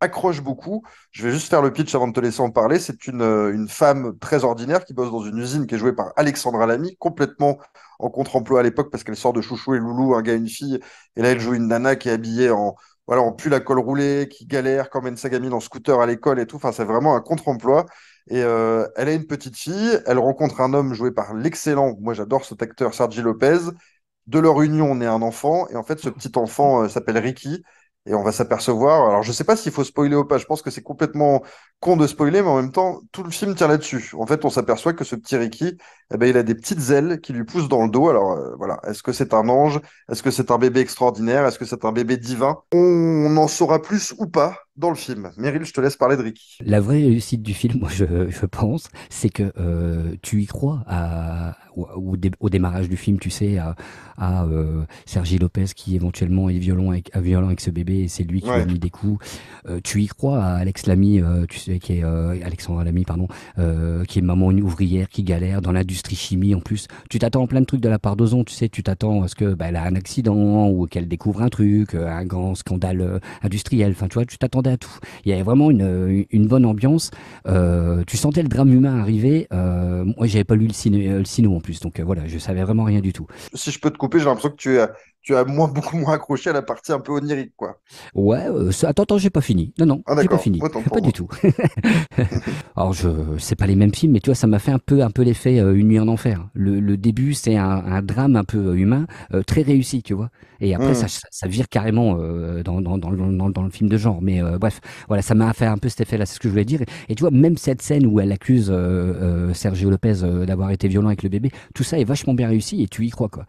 accroche beaucoup. Je vais juste faire le pitch avant de te laisser en parler. C'est une, euh, une, femme très ordinaire qui bosse dans une usine qui est jouée par Alexandra Lamy, complètement en contre-emploi à l'époque parce qu'elle sort de Chouchou et Loulou, un gars et une fille. Et là, elle joue une nana qui est habillée en, voilà, en pull à col roulé, qui galère, qui emmène sa gamine en scooter à l'école et tout. Enfin, c'est vraiment un contre-emploi. Et euh, elle a une petite fille. Elle rencontre un homme joué par l'excellent, moi j'adore cet acteur, Sergi Lopez. De leur union, on est un enfant. Et en fait, ce petit enfant euh, s'appelle Ricky et on va s'apercevoir. Alors, je ne sais pas s'il faut spoiler ou pas. Je pense que c'est complètement con de spoiler, mais en même temps, tout le film tient là-dessus. En fait, on s'aperçoit que ce petit Ricky eh ben, il a des petites ailes qui lui poussent dans le dos. Alors euh, voilà, est-ce que c'est un ange Est-ce que c'est un bébé extraordinaire Est-ce que c'est un bébé divin On en saura plus ou pas dans le film. Meryl, je te laisse parler de Ricky. La vraie réussite du film, moi, je, je pense, c'est que euh, tu y crois à, au, au, démarrage du film, tu sais, à, euh, Sergi Lopez qui éventuellement est violent avec, violent avec ce bébé et c'est lui qui lui a mis des coups. tu y crois à Alex Lamy, tu sais, qui est Alexandre Lamy, pardon, qui est maman ouvrière, qui galère dans l'industrie industrie chimie en plus. Tu t'attends à plein de trucs de la part d'Ozon, tu sais, tu t'attends à ce que bah, a un accident ou qu'elle découvre un truc, euh, un grand scandale euh, industriel. Enfin, tu vois, tu t'attendais à tout. Il y avait vraiment une, euh, bonne ambiance. tu sentais le drame humain arriver. moi, j'avais pas lu le, ciné, le, en plus, donc voilà, je savais vraiment rien du tout. Si je peux te couper, j'ai l'impression que tu es tu as moins, beaucoup moins accroché à la partie un peu onirique, quoi. Ouais, euh, attends, attends, j'ai pas fini. Non, non, ah, j'ai pas fini. pas du tout. Alors, je, c'est pas les mêmes films, mais tu vois, ça m'a fait un peu, un peu l'effet euh, Une nuit en enfer. Le, début, c'est un, drame un peu euh, humain, très réussi, tu vois. Et après, hmm. ça, ça, vire carrément dans, dans, le film de genre. Mais bref, voilà, ça m'a fait un peu cet effet-là, c'est ce que je voulais dire. Et, et, tu vois, même cette scène où elle accuse Sergio Lopez d'avoir été violent avec le bébé, tout ça est vachement bien réussi et tu y crois, quoi.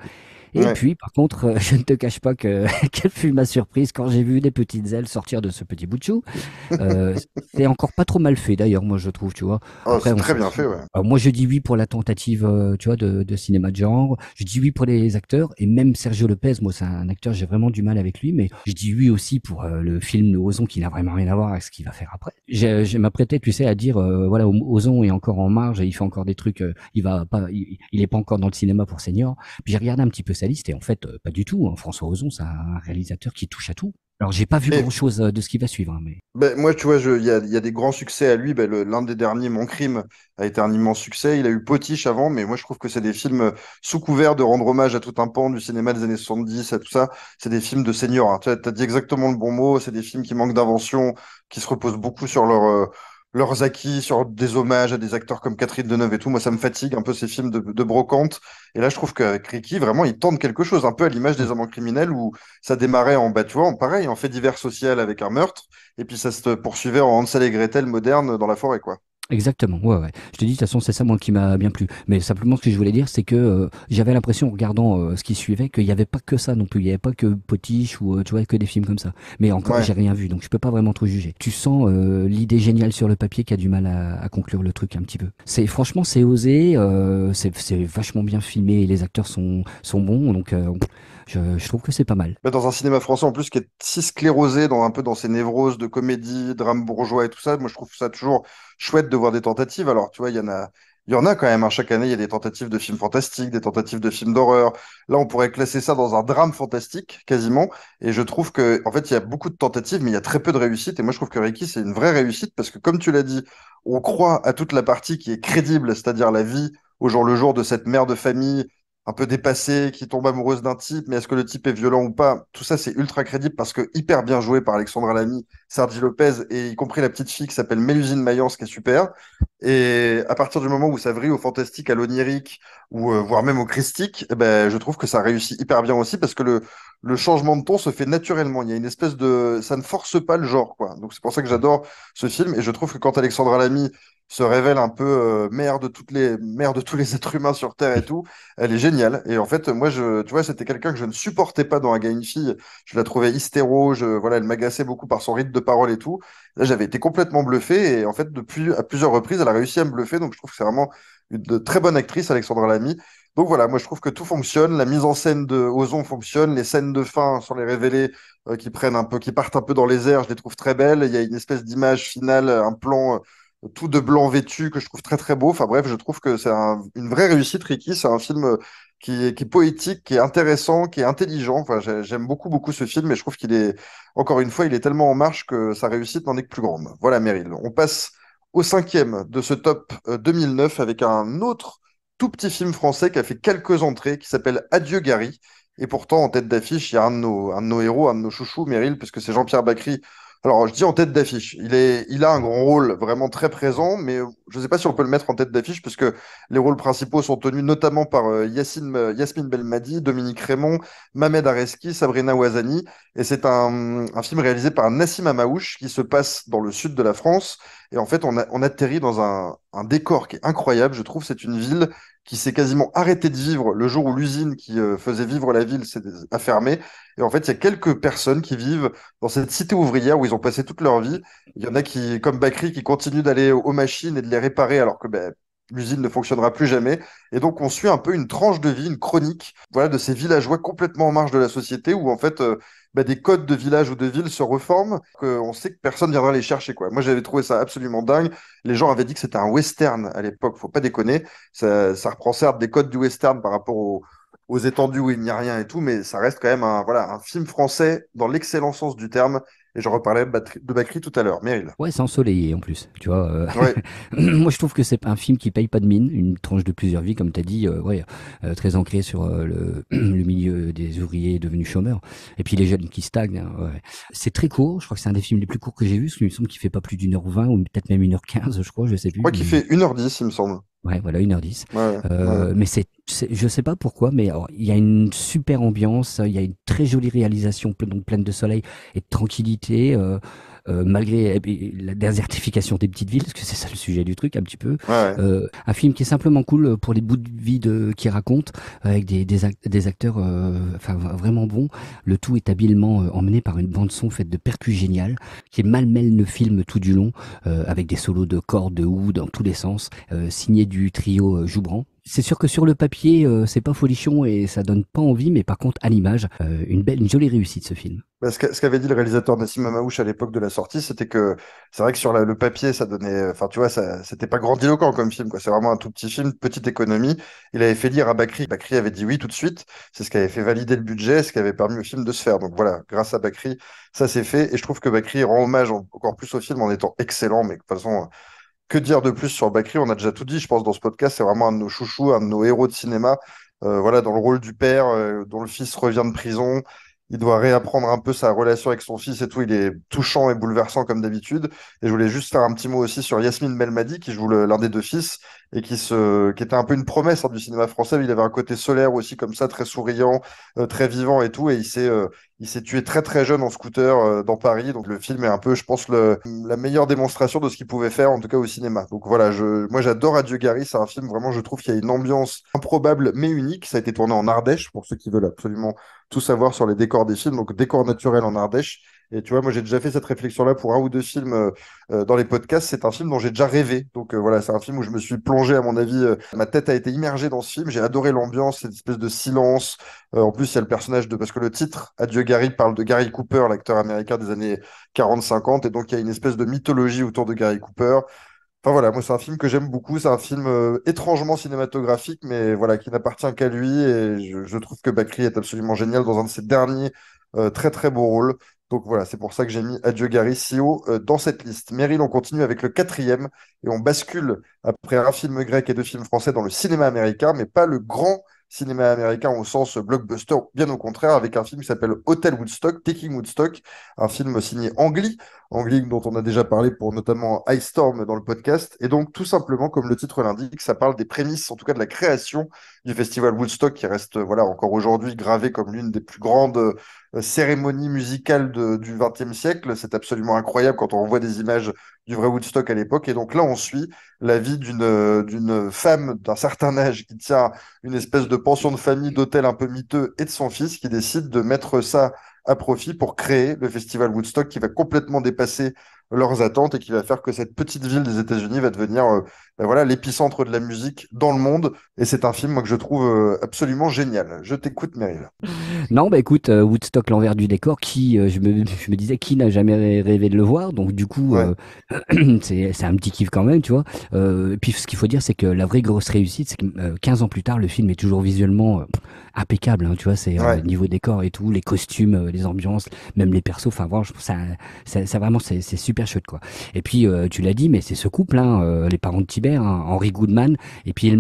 Et puis, par contre, euh, je ne te cache pas que quelle fut ma surprise quand j'ai vu des petites ailes sortir de ce petit bout de chou. Euh, c'est encore pas trop mal fait, d'ailleurs, moi, je trouve, tu vois. Oh, très bien fait, ouais. moi, je dis oui pour la tentative, euh, tu vois, de, cinéma de genre. Je dis oui pour les acteurs. Et même Sergio Lopez, moi, c'est un acteur, j'ai vraiment du mal avec lui. Mais je dis oui aussi pour euh, le film de Ozon, qui n'a vraiment rien à voir avec ce qu'il va faire après. Je, m'apprêtais, tu sais, à dire, voilà, Ozon est encore en marge, il fait encore des trucs, il va pas, il, est pas encore dans le cinéma pour senior. Puis j'ai regardé un petit peu et en fait, euh, pas du tout. Hein. François Ozon, c'est un réalisateur qui touche à tout. Alors, j'ai pas vu grand chose euh, de ce qui va suivre. Hein, mais... Ben moi, tu vois, il y a, des grands succès à lui. Ben, l'un des derniers, Mon Crime, a été un immense succès. Il a eu Potiche avant, mais moi, je trouve que c'est des films euh, sous couvert de rendre hommage à tout un pan du cinéma des années 70 à tout ça. C'est des films de seniors. Hein. Tu as, dit exactement le bon mot. C'est des films qui manquent d'invention, qui se reposent beaucoup sur leur leurs acquis sur des hommages à des acteurs comme Catherine Deneuve et tout. Moi, ça me fatigue un peu ces films de, brocante. Et là, je trouve qu'avec Ricky, vraiment, ils tentent quelque chose, un peu à l'image des hommes criminels où ça démarrait en, bah, en pareil, en fait divers social avec un meurtre. Et puis ça se poursuivait en Hansel et Gretel moderne dans la forêt, quoi. Exactement, ouais, ouais. Je te dis, de toute façon, c'est ça, moi, qui m'a bien plu. Mais simplement, ce que je voulais dire, c'est que euh, j'avais l'impression, en regardant euh, ce qui suivait, qu'il n'y avait pas que ça non plus. Il n'y avait pas que Potiche ou, euh, tu vois, que des films comme ça. Mais encore, j'ai rien vu, donc je peux pas vraiment trop juger. Tu sens l'idée géniale sur le papier qui a du mal à, à, conclure le truc un petit peu. C'est Franchement, c'est osé, c'est vachement bien filmé, et les acteurs sont, sont bons, donc je, je, trouve que c'est pas mal. Dans un cinéma français, en plus, qui est si sclérosé, dans, un peu dans ses névroses de comédie, drame bourgeois et tout ça, moi, je trouve ça toujours chouette de voir des tentatives. Alors, tu vois, il y en a, il y en a quand même. Hein. Chaque année, il y a des tentatives de films fantastiques, des tentatives de films d'horreur. Là, on pourrait classer ça dans un drame fantastique, quasiment. Et je trouve que, en fait, il y a beaucoup de tentatives, mais il y a très peu de réussites. Et moi, je trouve que Reiki, c'est une vraie réussite parce que, comme tu l'as dit, on croit à toute la partie qui est crédible, c'est-à-dire la vie au jour le jour de cette mère de famille un peu dépassé qui tombe amoureuse d'un type, mais est-ce que le type est violent ou pas Tout ça, c'est ultra crédible parce que hyper bien joué par Alexandre Lamy, Sergi Lopez et y compris la petite fille qui s'appelle Mélusine Mayence, qui est super. Et à partir du moment où ça vrille au fantastique, à l'onirique, ou euh, voire même au christique, eh ben, je trouve que ça réussit hyper bien aussi parce que le, le changement de ton se fait naturellement. Il y a une espèce de, ça ne force pas le genre, quoi. Donc c'est pour ça que j'adore ce film et je trouve que quand Alexandra Lamy se révèle un peu euh, mère de toutes les de tous les êtres humains sur terre et tout, elle est géniale. Et en fait, moi, je, tu vois, c'était quelqu'un que je ne supportais pas dans Un une fille. Je la trouvais hystéro, voilà, elle m'agaçait beaucoup par son rythme de parole et tout. Là, j'avais été complètement bluffé et en fait, depuis à plusieurs reprises, elle a réussi à me bluffer. Donc je trouve que c'est vraiment une très bonne actrice, Alexandra Lamy. Donc voilà, moi je trouve que tout fonctionne, la mise en scène de Ozon fonctionne, les scènes de fin sont les révélées euh, qui prennent un peu, qui partent un peu dans les airs, je les trouve très belles. Il y a une espèce d'image finale, euh, un plan euh, tout de blanc vêtu que je trouve très très beau. Enfin bref, je trouve que c'est une vraie réussite, Ricky. C'est un film qui est, qui est, poétique, qui est intéressant, qui est intelligent. j'aime beaucoup beaucoup ce film et je trouve qu'il est encore une fois, il est tellement en marche que sa réussite n'en est que plus grande. Voilà, Meryl. On passe au cinquième de ce top 2009 avec un autre tout petit film français qui a fait quelques entrées, qui s'appelle Adieu Gary. Et pourtant, en tête d'affiche, il y a un de, nos, héros, un de nos chouchous, Meryl, puisque c'est Jean-Pierre Bacry, alors, je dis en tête d'affiche. Il, est, il a un grand rôle vraiment très présent, mais je ne sais pas si on peut le mettre en tête d'affiche, puisque les rôles principaux sont tenus notamment par euh, Yassine euh, Yasmine Belmadi, Dominique Raymond, Mohamed Areski, Sabrina Ouazani. Et c'est un, film réalisé par Nassim Amaouche qui se passe dans le sud de la France. Et en fait, on, on atterrit dans un, un décor qui est incroyable. Je trouve c'est une ville qui s'est quasiment arrêté de vivre le jour où l'usine qui euh, faisait vivre la ville s'est fermée. Et en fait, il y a quelques personnes qui vivent dans cette cité ouvrière où ils ont passé toute leur vie. Il y en a qui, comme Bakri, qui continuent d'aller aux machines et de les réparer alors que ben, l'usine ne fonctionnera plus jamais. Et donc, on suit un peu une tranche de vie, une chronique, voilà, de ces villageois complètement en marge de la société où, en fait, euh, bah, des codes de village ou de ville se reforment, qu'on sait que personne viendra les chercher. Quoi. Moi, j'avais trouvé ça absolument dingue. Les gens avaient dit que c'était un western à l'époque, faut pas déconner. Ça, ça reprend certes des codes du western par rapport aux, étendues où il n'y a rien et tout, mais ça reste quand même un, voilà, un film français dans l'excellent sens du terme et je reparlais de Bakri tout à l'heure, Meryl. Ouais, c'est ensoleillé en plus, tu vois. Euh. Ouais. Moi, je trouve que c'est un film qui paye pas de mine, une tranche de plusieurs vies, comme tu as dit, euh, ouais, euh, très ancré sur le, milieu des ouvriers devenus chômeurs, et puis les jeunes qui stagnent. Hein, c'est très court, je crois que c'est un des films les plus courts que j'ai vu, parce qu'il me semble qu'il fait pas plus d'une heure vingt, ou peut-être même une heure quinze, je crois, je sais plus. Moi, qui fait une heure dix, il me semble. Ouais, voilà, 1h10. Mais c'est, je sais pas pourquoi, mais il y a une super ambiance, il y a une très jolie réalisation, donc pleine de soleil et de tranquillité euh, euh, malgré eh la désertification des petites villes, parce que c'est ça le sujet du truc un petit peu. Euh, un film qui est simplement cool pour les bouts de vie qui raconte, avec des, acteurs enfin, vraiment bons. Le tout est habilement emmené par une bande son faite de percus géniales, qui malmêle le film tout du long, avec des solos de cordes, de dans tous les sens, signé du trio Joubran, c'est sûr que sur le papier, euh, c'est pas folichon et ça donne pas envie, mais par contre, à l'image, euh, une belle, une jolie réussite ce film. Bah, ce qu'avait dit le réalisateur Nassim mamaouche à l'époque de la sortie, c'était que c'est vrai que sur le papier, ça donnait, enfin tu vois, c'était pas grandiloquent comme film. C'est vraiment un tout petit film, petite économie. Il avait fait lire à Bakri. Bakri avait dit oui tout de suite. C'est ce qui avait fait valider le budget, ce qui avait permis au film de se faire. Donc voilà, grâce à Bakri, ça s'est fait. Et je trouve que Bakri rend hommage encore plus au film en étant excellent, mais de toute façon que dire de plus sur Bakri On a déjà tout dit, je pense, dans ce podcast. C'est vraiment un de nos chouchous, un de nos héros de cinéma. Euh, voilà, dans le rôle du père, euh, dont le fils revient de prison. Il doit réapprendre un peu sa relation avec son fils et tout. Il est touchant et bouleversant comme d'habitude. Et je voulais juste faire un petit mot aussi sur Yasmine Belmadi, qui joue l'un des deux fils, et qui, se, qui était un peu une promesse hein, du cinéma français. Il avait un côté solaire aussi, comme ça, très souriant, euh, très vivant et tout. Et il s'est, euh, il s'est tué très très jeune en scooter euh, dans Paris. Donc le film est un peu, je pense, le, la meilleure démonstration de ce qu'il pouvait faire, en tout cas au cinéma. Donc voilà, je, moi j'adore Adieu Gary. C'est un film vraiment, je trouve qu'il y a une ambiance improbable mais unique. Ça a été tourné en Ardèche, pour ceux qui veulent absolument tout savoir sur les décors des films. Donc décors naturels en Ardèche. Et tu vois, moi j'ai déjà fait cette réflexion-là pour un ou deux films euh, euh, dans les podcasts. C'est un film dont j'ai déjà rêvé. Donc euh, voilà, c'est un film où je me suis plongé, à mon avis. ma tête a été immergée dans ce film. J'ai adoré l'ambiance, cette espèce de silence. en plus, il y a le personnage de... Parce que le titre, Adieu Gary, parle de Gary Cooper, l'acteur américain des années 40-50. Et donc il y a une espèce de mythologie autour de Gary Cooper. Enfin voilà, moi c'est un film que j'aime beaucoup, c'est un film étrangement cinématographique, mais voilà, qui n'appartient qu'à lui. Et je, trouve que Bakri est absolument génial dans un de ses derniers très très beaux rôles. Donc voilà, c'est pour ça que j'ai mis Adieu Gary e euh, dans cette liste. Meryl, on continue avec le quatrième et on bascule après un film grec et deux films français dans le cinéma américain, mais pas le grand cinéma américain au sens blockbuster, bien au contraire, avec un film qui s'appelle Hotel Woodstock, Taking Woodstock, un film signé Angli, Angli dont on a déjà parlé pour notamment Ice Storm dans le podcast, et donc tout simplement, comme le titre l'indique, ça parle des prémices, en tout cas de la création du festival Woodstock, qui reste voilà encore aujourd'hui gravé comme l'une des plus grandes euh, cérémonie musicale du XXe siècle. C'est absolument incroyable quand on voit des images du vrai Woodstock à l'époque. Et donc là, on suit la vie d'une, euh, d'une femme d'un certain âge qui tient une espèce de pension de famille, d'hôtel un peu miteux, et de son fils qui décide de mettre ça à profit pour créer le festival Woodstock qui va complètement dépasser leurs attentes et qui va faire que cette petite ville des États-Unis va devenir euh, ben voilà, l'épicentre de la musique dans le monde. Et c'est un film moi, que je trouve euh, absolument génial. Je t'écoute, Meryl. Non, bah écoute, euh, Woodstock, l'envers du décor, qui, euh, je, me, disais, qui n'a jamais rêvé de le voir. Donc, du coup, c'est un petit kiff quand même, tu vois. et puis, ce qu'il faut dire, c'est que la vraie grosse réussite, c'est que 15 ans plus tard, le film est toujours visuellement impeccable. Hein, tu vois, c'est niveau décor et tout, les costumes, les ambiances, même les persos. Enfin, voilà, ça, ça, ça, vraiment, c'est super chouette, quoi. Et puis, tu l'as dit, mais c'est ce couple, hein, les parents de Tibet Henri Henry Goodman, et puis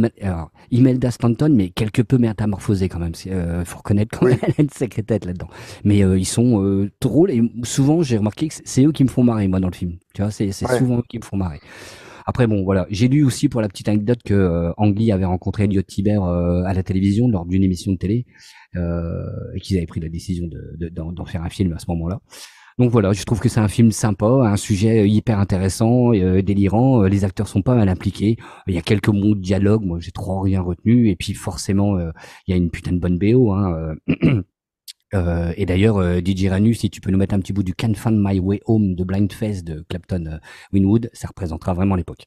Imelda Stanton, mais quelque peu métamorphosée quand même. Il euh, faut reconnaître quand même une sacrée tête là-dedans. Mais euh, ils sont euh, drôles et souvent j'ai remarqué que c'est eux qui me font marrer moi dans le film. Tu vois, c'est souvent eux qui me font marrer. Après, bon, voilà. J'ai lu aussi pour la petite anecdote que euh, avait rencontré Elliot Tiber à la télévision lors d'une émission de télé et qu'ils avaient pris la décision d'en faire un film à ce moment-là. Donc voilà, je trouve que c'est un film sympa, un sujet euh, hyper intéressant, euh, délirant. Euh, les acteurs sont pas mal impliqués. Il y a quelques mots de dialogue, moi j'ai trop rien retenu. Et puis forcément, il y a une putain de bonne BO. Hein, et d'ailleurs, DJ Ranu, si tu peux nous mettre un petit bout du Can't Find My Way Home de Blind Face de Clapton Winwood, ça représentera vraiment l'époque.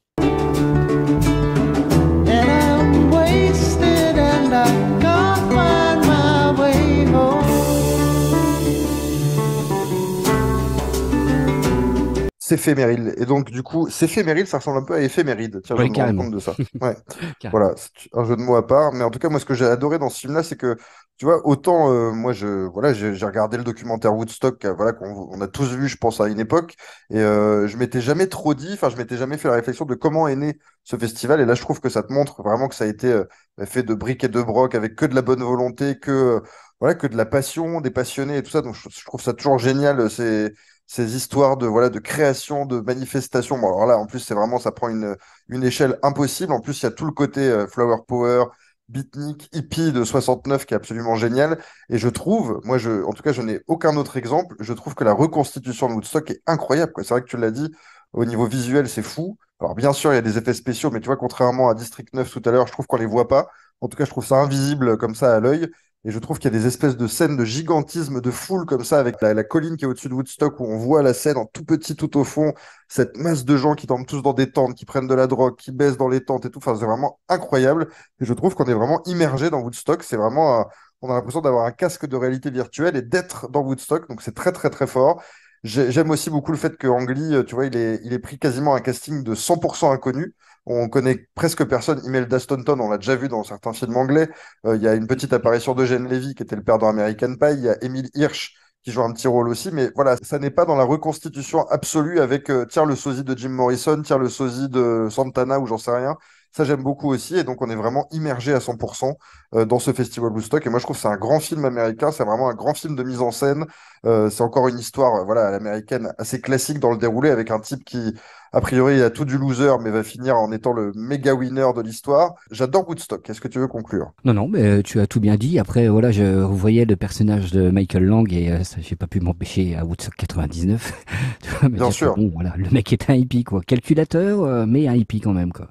c'est Féméril. Et donc, du coup, c'est Féméril, ça ressemble un peu à éphéméride. Tiens, je me rends compte de ça. voilà, c'est un jeu de mots à part. Mais en tout cas, moi, ce que j'ai adoré dans ce film-là, c'est que, tu vois, autant, euh, moi, je, voilà, j'ai regardé le documentaire Woodstock, euh, voilà, qu'on a tous vu, je pense, à une époque. Et euh, je m'étais jamais trop dit, enfin, je m'étais jamais fait la réflexion de comment est né ce festival. Et là, je trouve que ça te montre vraiment que ça a été bah, fait de briques et de broc, avec que de la bonne volonté, que, voilà, que de la passion, des passionnés et tout ça. Donc, je, je trouve ça toujours génial. C'est ces histoires de voilà de création de manifestation. Bon, alors là, en plus, c'est vraiment ça prend une, une échelle impossible. En plus, il y a tout le côté euh, flower power, beatnik, hippie de 69 qui est absolument génial. Et je trouve, moi, je, en tout cas, je n'ai aucun autre exemple. Je trouve que la reconstitution de Woodstock est incroyable. C'est vrai que tu l'as dit, au niveau visuel, c'est fou. Alors bien sûr, il y a des effets spéciaux, mais tu vois, contrairement à District 9 tout à l'heure, je trouve qu'on les voit pas. En tout cas, je trouve ça invisible comme ça à l'œil. Et je trouve qu'il y a des espèces de scènes de gigantisme de foule comme ça, avec la, colline qui est au-dessus de Woodstock, où on voit la scène en tout petit, tout au fond, cette masse de gens qui tombent tous dans des tentes, qui prennent de la drogue, qui baissent dans les tentes et tout. Enfin, c'est vraiment incroyable. Et je trouve qu'on est vraiment immergé dans Woodstock. C'est vraiment, on a l'impression d'avoir un casque de réalité virtuelle et d'être dans Woodstock. Donc c'est très, très, très fort. J'aime aussi beaucoup le fait que Angli, euh, tu vois, il est, il est pris quasiment un casting de 100% inconnu. On connaît presque personne. Imelda Dastonton, on l'a déjà vu dans certains films anglais. Euh, il y a une petite apparition d'Eugène Levy, qui était le père dans American Pie. Il y a Emile Hirsch, qui joue un petit rôle aussi, mais voilà, ça n'est pas dans la reconstitution absolue avec euh, tiens le sosie de Jim Morrison, tiens le sosie de Santana ou j'en sais rien. Ça j'aime beaucoup aussi et donc on est vraiment immergé à 100% euh, dans ce festival Woodstock et moi je trouve c'est un grand film américain, c'est vraiment un grand film de mise en scène. Euh, c'est encore une histoire voilà à l'américaine assez classique dans le déroulé avec un type qui a priori, il a tout du loser, mais va finir en étant le méga winner de l'histoire. J'adore Woodstock. Est-ce que tu veux conclure Non, non, mais euh, tu as tout bien dit. Après, voilà, je revoyais le personnage de Michael Lang et euh, j'ai pas pu m'empêcher à Woodstock 99. bien sûr. voilà, le mec est un hippie, quoi. Calculateur, euh, mais un hippie quand même, quoi.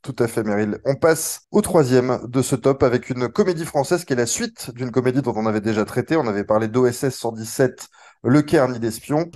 Tout à fait, Meryl. On passe au troisième de ce top avec une comédie française qui est la suite d'une comédie dont on avait déjà traité. On avait parlé d'OSS 117 le Caire ni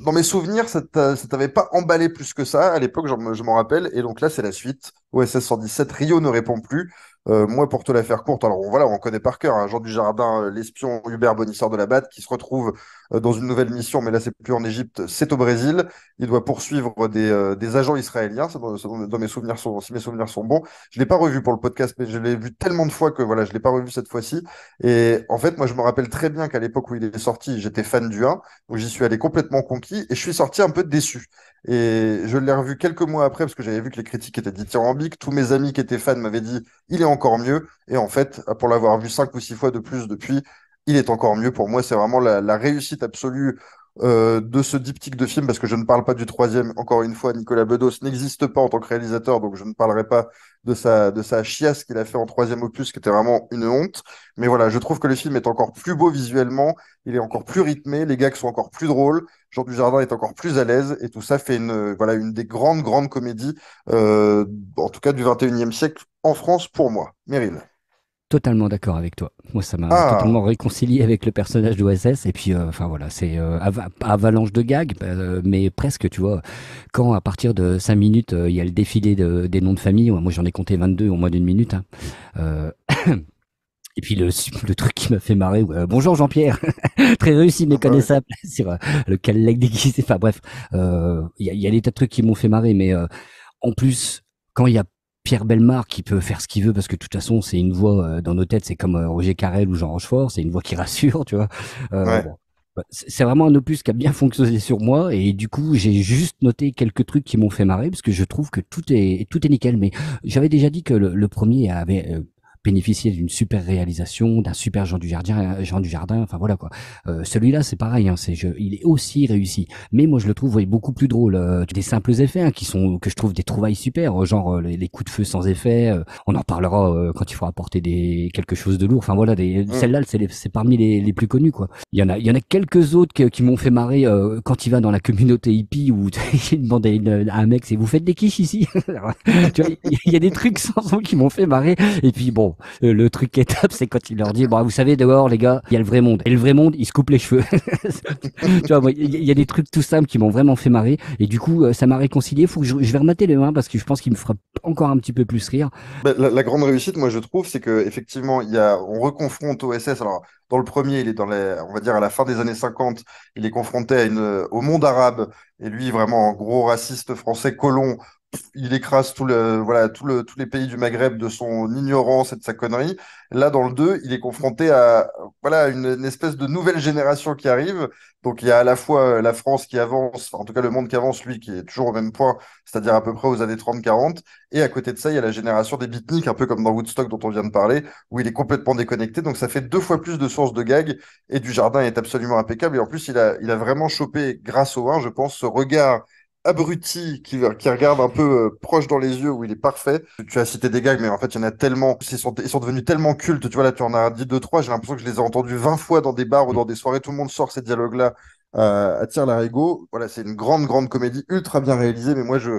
Dans mes souvenirs, ça t'avait pas emballé plus que ça à l'époque, je m'en rappelle. Et donc là, c'est la suite. OSS 117, Rio ne répond plus. Euh, moi, pour te la faire courte, alors on, voilà, on connaît par cœur hein, du jardin, euh, l'espion Hubert Bonisseur de la Batte, qui se retrouve euh, dans une nouvelle mission, mais là, c'est plus en Égypte, c'est au Brésil. Il doit poursuivre des, euh, des agents israéliens, dans, dans, mes souvenirs sont, si mes souvenirs sont bons. Je l'ai pas revu pour le podcast, mais je l'ai vu tellement de fois que voilà, je l'ai pas revu cette fois-ci. Et en fait, moi, je me rappelle très bien qu'à l'époque où il est sorti, j'étais fan du 1, donc j'y suis allé complètement conquis et je suis sorti un peu déçu. Et je l'ai revu quelques mois après parce que j'avais vu que les critiques étaient dithyrambiques. Tous mes amis qui étaient fans m'avaient dit il est encore mieux. Et en fait, pour l'avoir vu cinq ou six fois de plus depuis, il est encore mieux. Pour moi, c'est vraiment la, réussite absolue euh, de ce diptyque de film, parce que je ne parle pas du troisième. Encore une fois, Nicolas Bedos n'existe pas en tant que réalisateur, donc je ne parlerai pas de sa, de sa chiasse qu'il a fait en troisième opus, qui était vraiment une honte. Mais voilà, je trouve que le film est encore plus beau visuellement, il est encore plus rythmé, les gags sont encore plus drôles, Jean Dujardin est encore plus à l'aise, et tout ça fait une, voilà, une des grandes, grandes comédies, euh, en tout cas du 21e siècle en France pour moi. Meryl totalement d'accord avec toi. Moi, ça m'a ah. totalement réconcilié avec le personnage d'OSS. Et puis, euh, enfin voilà, c'est euh, avalanche de gags, bah, euh, mais presque, tu vois. Quand à partir de 5 minutes, il y a le défilé des noms de famille, moi j'en ai compté 22 au moins d'une minute. Hein. Et puis le, truc qui m'a fait marrer, bonjour Jean-Pierre, très réussi mais ah, bah sur le déguisé. Enfin bref, il y, y, a des tas de trucs qui m'ont fait marrer, mais en plus quand il y a Pierre Belmar qui peut faire ce qu'il veut parce que de toute façon c'est une voix euh, dans nos têtes, c'est comme euh, Roger Carrel ou Jean Rochefort, c'est une voix qui rassure, tu vois. Euh, bah, c'est vraiment un opus qui a bien fonctionné sur moi et du coup j'ai juste noté quelques trucs qui m'ont fait marrer parce que je trouve que tout est tout est nickel. Mais j'avais déjà dit que le premier avait bénéficier d'une super réalisation, d'un super genre du Jardin, genre euh, du Jardin. Enfin voilà quoi. Euh, celui-là, c'est pareil. Hein, c'est il est aussi réussi. Mais moi, je le trouve beaucoup plus drôle. Euh, des simples effets hein, qui sont que je trouve des trouvailles super, genre les, coups de feu sans effet. on en parlera quand il faut apporter des quelque chose de lourd. Enfin voilà, des mmh. celle-là, c'est parmi les, les, plus connus quoi. Il y en a, il y en a quelques autres qui, m'ont fait marrer quand il va dans la communauté hippie où il demande à, un mec, c'est vous faites des quiches ici. tu vois, il y a des trucs sans qui m'ont fait marrer. Et puis bon, euh, le truc qui est top, c'est quand il leur dit, bon, bah, vous savez, dehors, les gars, il y a le vrai monde. Et le vrai monde, il se coupe les cheveux. tu vois, il y a des trucs tout simples qui m'ont vraiment fait marrer. Et du coup, euh, ça m'a réconcilié. Faut que je, vais remater les mains parce que je pense qu'il me fera encore un petit peu plus rire. Bah, la, grande réussite, moi, je trouve, c'est que effectivement, il y a, on reconfronte OSS. Alors, dans le premier, il est dans on va dire à la fin des années 50, il est confronté à une, euh, au monde arabe et lui vraiment gros raciste français colon il écrase tout le, voilà, tout le, tous les pays du Maghreb de son ignorance et de sa connerie. Là, dans le 2, il est confronté à voilà, une, espèce de nouvelle génération qui arrive. Donc, il y a à la fois euh, la France qui avance, en tout cas le monde qui avance, lui, qui est toujours au même point, c'est-à-dire à peu près aux années 30-40. Et à côté de ça, il y a la génération des beatniks, un peu comme dans Woodstock dont on vient de parler, où il est complètement déconnecté. Donc, ça fait deux fois plus de sources de gags. Et du jardin est absolument impeccable. Et en plus, il a, il a vraiment chopé, grâce au 1, je pense, ce regard abruti euh, qui, regarde un peu euh, proche dans les yeux où il est parfait. Tu as cité des gags, mais en fait, il y en a tellement, ils sont, sont devenus tellement cultes. Tu vois, là, tu en as dit deux, trois. J'ai l'impression que je les ai entendus 20 fois dans des bars ou dans des soirées. Tout le monde sort ces dialogues-là euh, à tir larigot. Voilà, c'est une grande, grande comédie ultra bien réalisée, mais moi, je,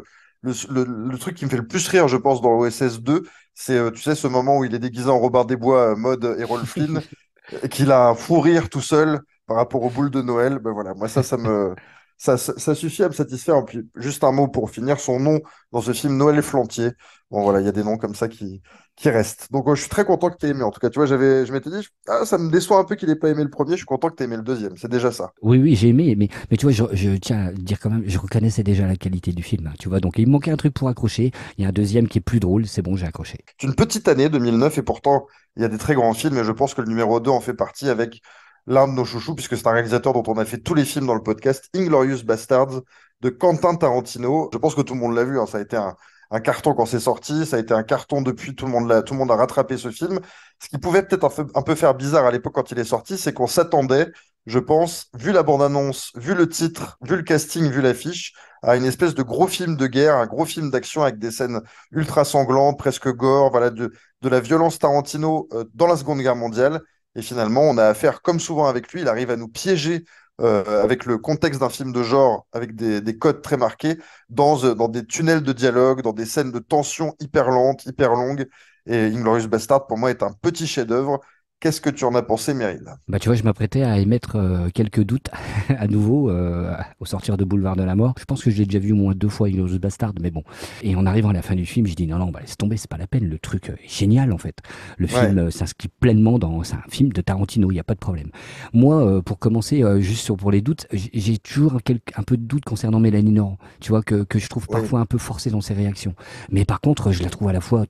le, truc qui me fait le plus rire, je pense, dans OSS 2, c'est, tu sais, ce moment où il est déguisé en Robert Desbois, mode Errol Flynn, qu'il a un fou rire tout seul par rapport aux boules de Noël. Ben voilà, moi, ça, ça me, ça, suffit à me satisfaire. juste un mot pour finir, son nom dans ce film, Noël et Flantier. Bon, voilà, il y a des noms comme ça qui, qui restent. Donc, euh, je suis très content que tu aies aimé. En tout cas, tu vois, j'avais, je m'étais dit, ah, ça me déçoit un peu qu'il n'ait pas aimé le premier. Je suis content que tu aies aimé le deuxième. C'est déjà ça. Oui, oui, j'ai aimé. Mais, mais tu vois, je, tiens à dire quand même, je reconnaissais déjà la qualité du film. Hein, tu vois, donc il manquait un truc pour accrocher. Il y a un deuxième qui est plus drôle. C'est bon, j'ai accroché. C'est une petite année, 2009, et pourtant, il y a des très grands films. Et je pense que le numéro 2 en fait partie avec l'un de nos chouchous, puisque c'est un réalisateur dont on a fait tous les films dans le podcast, Inglorious Bastards, de Quentin Tarantino. Je pense que tout le monde l'a vu, hein. ça a été un, carton quand c'est sorti, ça a été un carton depuis, tout le monde a, tout le monde a rattrapé ce film. Ce qui pouvait peut-être un, peu faire bizarre à l'époque quand il est sorti, c'est qu'on s'attendait, je pense, vu la bande-annonce, vu le titre, vu le casting, vu l'affiche, à une espèce de gros film de guerre, un gros film d'action avec des scènes ultra sanglantes, presque gore, voilà, de, la violence Tarantino euh, dans la Seconde Guerre mondiale. Et finalement, on a affaire, comme souvent avec lui, il arrive à nous piéger euh, avec le contexte d'un film de genre, avec des, codes très marqués, dans, euh, dans des tunnels de dialogue, dans des scènes de tension hyper lentes, hyper longues. Et Inglorious Bastard, pour moi, est un petit chef-d'œuvre Qu'est-ce que tu en as pensé, Meryl Bah, tu vois, je m'apprêtais à émettre euh, quelques doutes à nouveau euh, au sortir de Boulevard de la Mort. Je pense que j'ai déjà vu au moins deux fois Inglorious Bastard, mais bon. Et en arrivant à la fin du film, je dis non, non, bah, laisse tomber, c'est pas la peine. Le truc euh, est génial en fait. Le film s'inscrit pleinement dans. C'est un film de Tarantino, il n'y a pas de problème. Moi, pour commencer, juste pour les doutes, j'ai toujours un, peu de doute concernant Mélanie Normand. Tu vois que, que je trouve parfois un peu forcée dans ses réactions. Mais par contre, je la trouve à la fois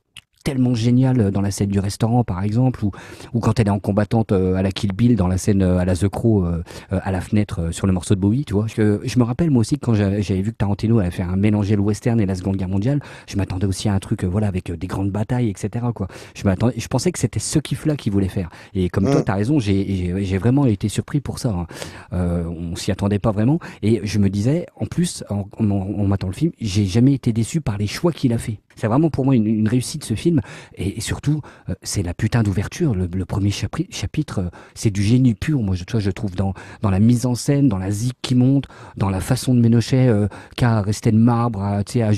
tellement génial euh, dans la scène du restaurant, par exemple, ou, ou quand elle est en combattante euh, à la Kill Bill, dans la scène euh, à la The Crow, à la fenêtre sur le morceau de Bowie, tu vois. Je, je me rappelle, moi aussi, quand j'avais vu que Tarantino allait fait un mélanger le western et la Seconde Guerre mondiale, je m'attendais aussi à un truc, voilà, avec des grandes batailles, etc., quoi. Je m'attendais, je pensais que c'était ce kiff-là qu'il voulait faire. Et comme toi toi, t'as raison, j'ai vraiment été surpris pour ça. Hein. on s'y attendait pas vraiment. Et je me disais, en plus, on en, en m'attendant le film, j'ai jamais été déçu par les choix qu'il a fait. C'est vraiment pour moi une, réussite ce film. Et, surtout, euh, c'est la putain d'ouverture. Le, premier chapitre, euh, c'est du génie pur. Moi, je, toi, je trouve dans, dans la mise en scène, dans la zig qui monte, dans la façon de Ménochet qui euh, qu'à rester de marbre, à, sais à,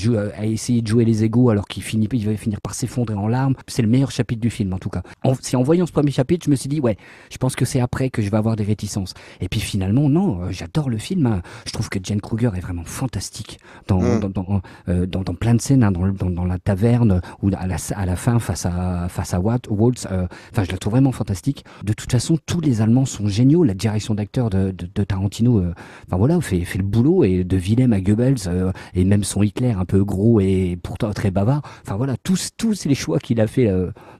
essayer de jouer les égaux alors qu'il finit, il va finir par s'effondrer en larmes. C'est le meilleur chapitre du film, en tout cas. c'est en voyant ce premier chapitre, je me suis dit, ouais, je pense que c'est après que je vais avoir des réticences. Et puis finalement, non, j'adore le film. Hein. Je trouve que Jane Kruger est vraiment fantastique dans, mm. dans, plein de scènes, hein, dans, dans la taverne ou à la, à la fin face à, face à Watt, Waltz. Euh, enfin, je la trouve vraiment fantastique. De toute façon, tous les Allemands sont géniaux. La direction d'acteur de, de, de, Tarantino, euh, enfin voilà, fait, fait le boulot et de Willem à Goebbels euh, et même son Hitler un peu gros et pourtant très bavard. Enfin voilà, tous, tous les choix qu'il a fait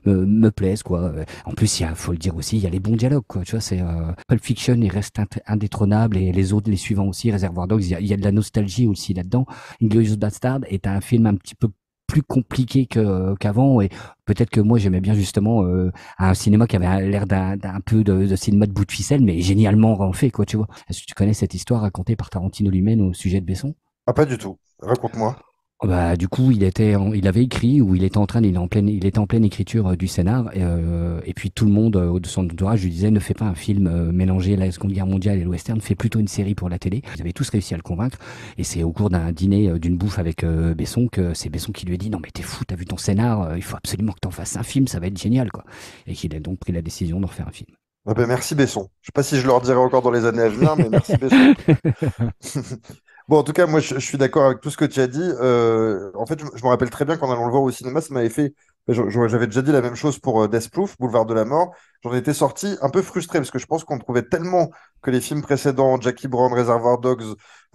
me, me, plaisent quoi. En plus, il faut le dire aussi, il y a les bons dialogues quoi. Tu vois, c'est Pulp Fiction, il reste indétrônable et les autres, les suivants aussi, Reservoir Dogs. Il y, a, il y a de la nostalgie aussi là-dedans. Inglorious Bastard est un film un petit peu plus compliqué qu'avant et peut-être que moi j'aimais bien justement euh, un cinéma qui avait l'air d'un peu de, cinéma de bout de ficelle mais génialement en quoi tu vois est-ce que tu connais cette histoire racontée par Tarantino lui-même au sujet de Besson ah pas du tout raconte-moi Oh, bah, du coup, il était, il avait écrit ou il était en train, il est en pleine, il était en pleine écriture euh, du scénar. Euh, et, puis tout le monde euh, de son entourage lui disait ne fais pas un film euh, mélangé la Seconde Guerre mondiale et le western, fais plutôt une série pour la télé. Ils avaient tous réussi à le convaincre. Et c'est au cours d'un dîner, d'une bouffe avec Besson que c'est Besson qui lui a dit non mais t'es fou, t'as vu ton scénar, il faut absolument que t'en fasses un film, ça va être génial quoi. Et qu'il a donc pris la décision d'en refaire un film. Ah ben, merci Besson. Je sais pas si je leur dirai encore dans les années à venir, mais merci Besson. Bon, en tout cas, moi, je, suis d'accord avec tout ce que tu as dit. Euh, en fait, je, me rappelle très bien qu'en allant le voir au cinéma, ça m'avait fait. Ben, j'avais déjà dit la même chose pour euh, Death Proof, Boulevard de la Mort. J'en étais sorti un peu frustré parce que je pense qu'on trouvait tellement que les films précédents, Jackie Brown, Reservoir Dogs,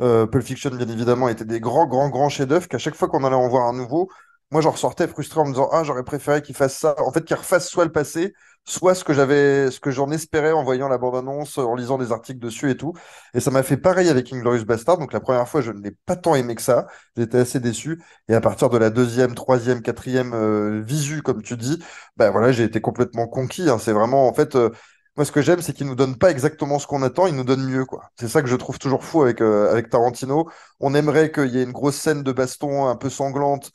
euh, Pulp Fiction, bien évidemment, étaient des grands, grands, grands chefs-d'œuvre qu'à chaque fois qu'on allait en voir un nouveau, moi j'en ressortais frustré en me disant ah j'aurais préféré qu'il fasse ça en fait qu'il refasse soit le passé soit ce que j'avais ce que j'en espérais en voyant la bande annonce en lisant des articles dessus et tout et ça m'a fait pareil avec Inglorious Bastard donc la première fois je ne l'ai pas tant aimé que ça j'étais assez déçu et à partir de la deuxième troisième quatrième euh, visu comme tu dis ben voilà j'ai été complètement conquis hein. c'est vraiment en fait euh, moi, ce que j'aime, c'est qu'il nous donne pas exactement ce qu'on attend, il nous donne mieux, quoi. C'est ça que je trouve toujours fou avec, euh, avec Tarantino. On aimerait qu'il y ait une grosse scène de baston un peu sanglante,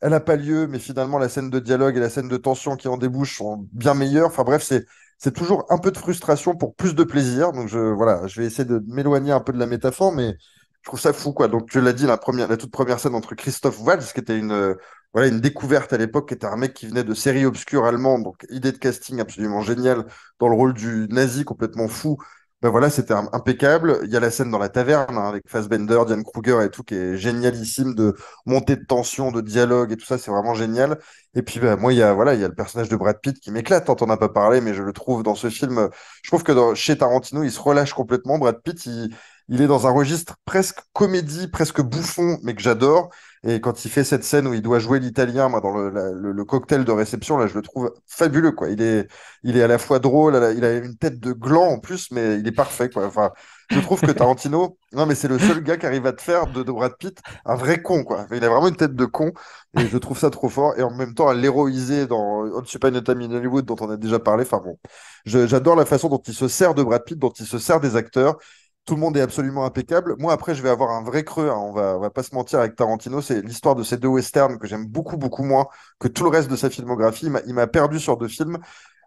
elle n'a pas lieu, mais finalement, la scène de dialogue et la scène de tension qui en débouche sont bien meilleures. Enfin bref, c'est. C'est toujours un peu de frustration pour plus de plaisir. Donc, je, voilà, je vais essayer de m'éloigner un peu de la métaphore, mais je trouve ça fou, quoi. Donc, tu l'as dit, la, première, la toute première scène entre Christophe Waltz, qui était une, voilà une découverte à l'époque, qui était un mec qui venait de séries obscures allemandes, donc idée de casting absolument géniale dans le rôle du nazi complètement fou ben voilà, c'était impeccable. Il y a la scène dans la taverne hein, avec Fassbender, Diane Kruger et tout, qui est génialissime de montée de tension, de dialogue et tout ça, c'est vraiment génial. Et puis ben, moi, il y a voilà, il y a le personnage de Brad Pitt qui m'éclate, tant on n'a pas parlé, mais je le trouve dans ce film. Je trouve que chez Tarantino, il se relâche complètement. Brad Pitt, il est dans un registre presque comédie, presque bouffon, mais que j'adore. Et quand il fait cette scène où il doit jouer l'italien, moi, dans le, cocktail de réception, là, je le trouve fabuleux, quoi. Il est, il est à la fois drôle, il a une tête de gland en plus, mais il est parfait, quoi. Enfin, je trouve que Tarantino, non, mais c'est le seul gars qui arrive à te faire de, Brad Pitt un vrai con, quoi. Il a vraiment une tête de con, et je trouve ça trop fort. Et en même temps, à l'héroïser dans Once Upon a Time in Hollywood, dont on a déjà parlé. Enfin bon, j'adore la façon dont il se sert de Brad Pitt, dont il se sert des acteurs tout le monde est absolument impeccable. Moi, après, je vais avoir un vrai creux. Hein. On, va, on va pas se mentir avec Tarantino. C'est l'histoire de ces deux westerns que j'aime beaucoup, beaucoup moins que tout le reste de sa filmographie. Il m'a perdu sur deux films.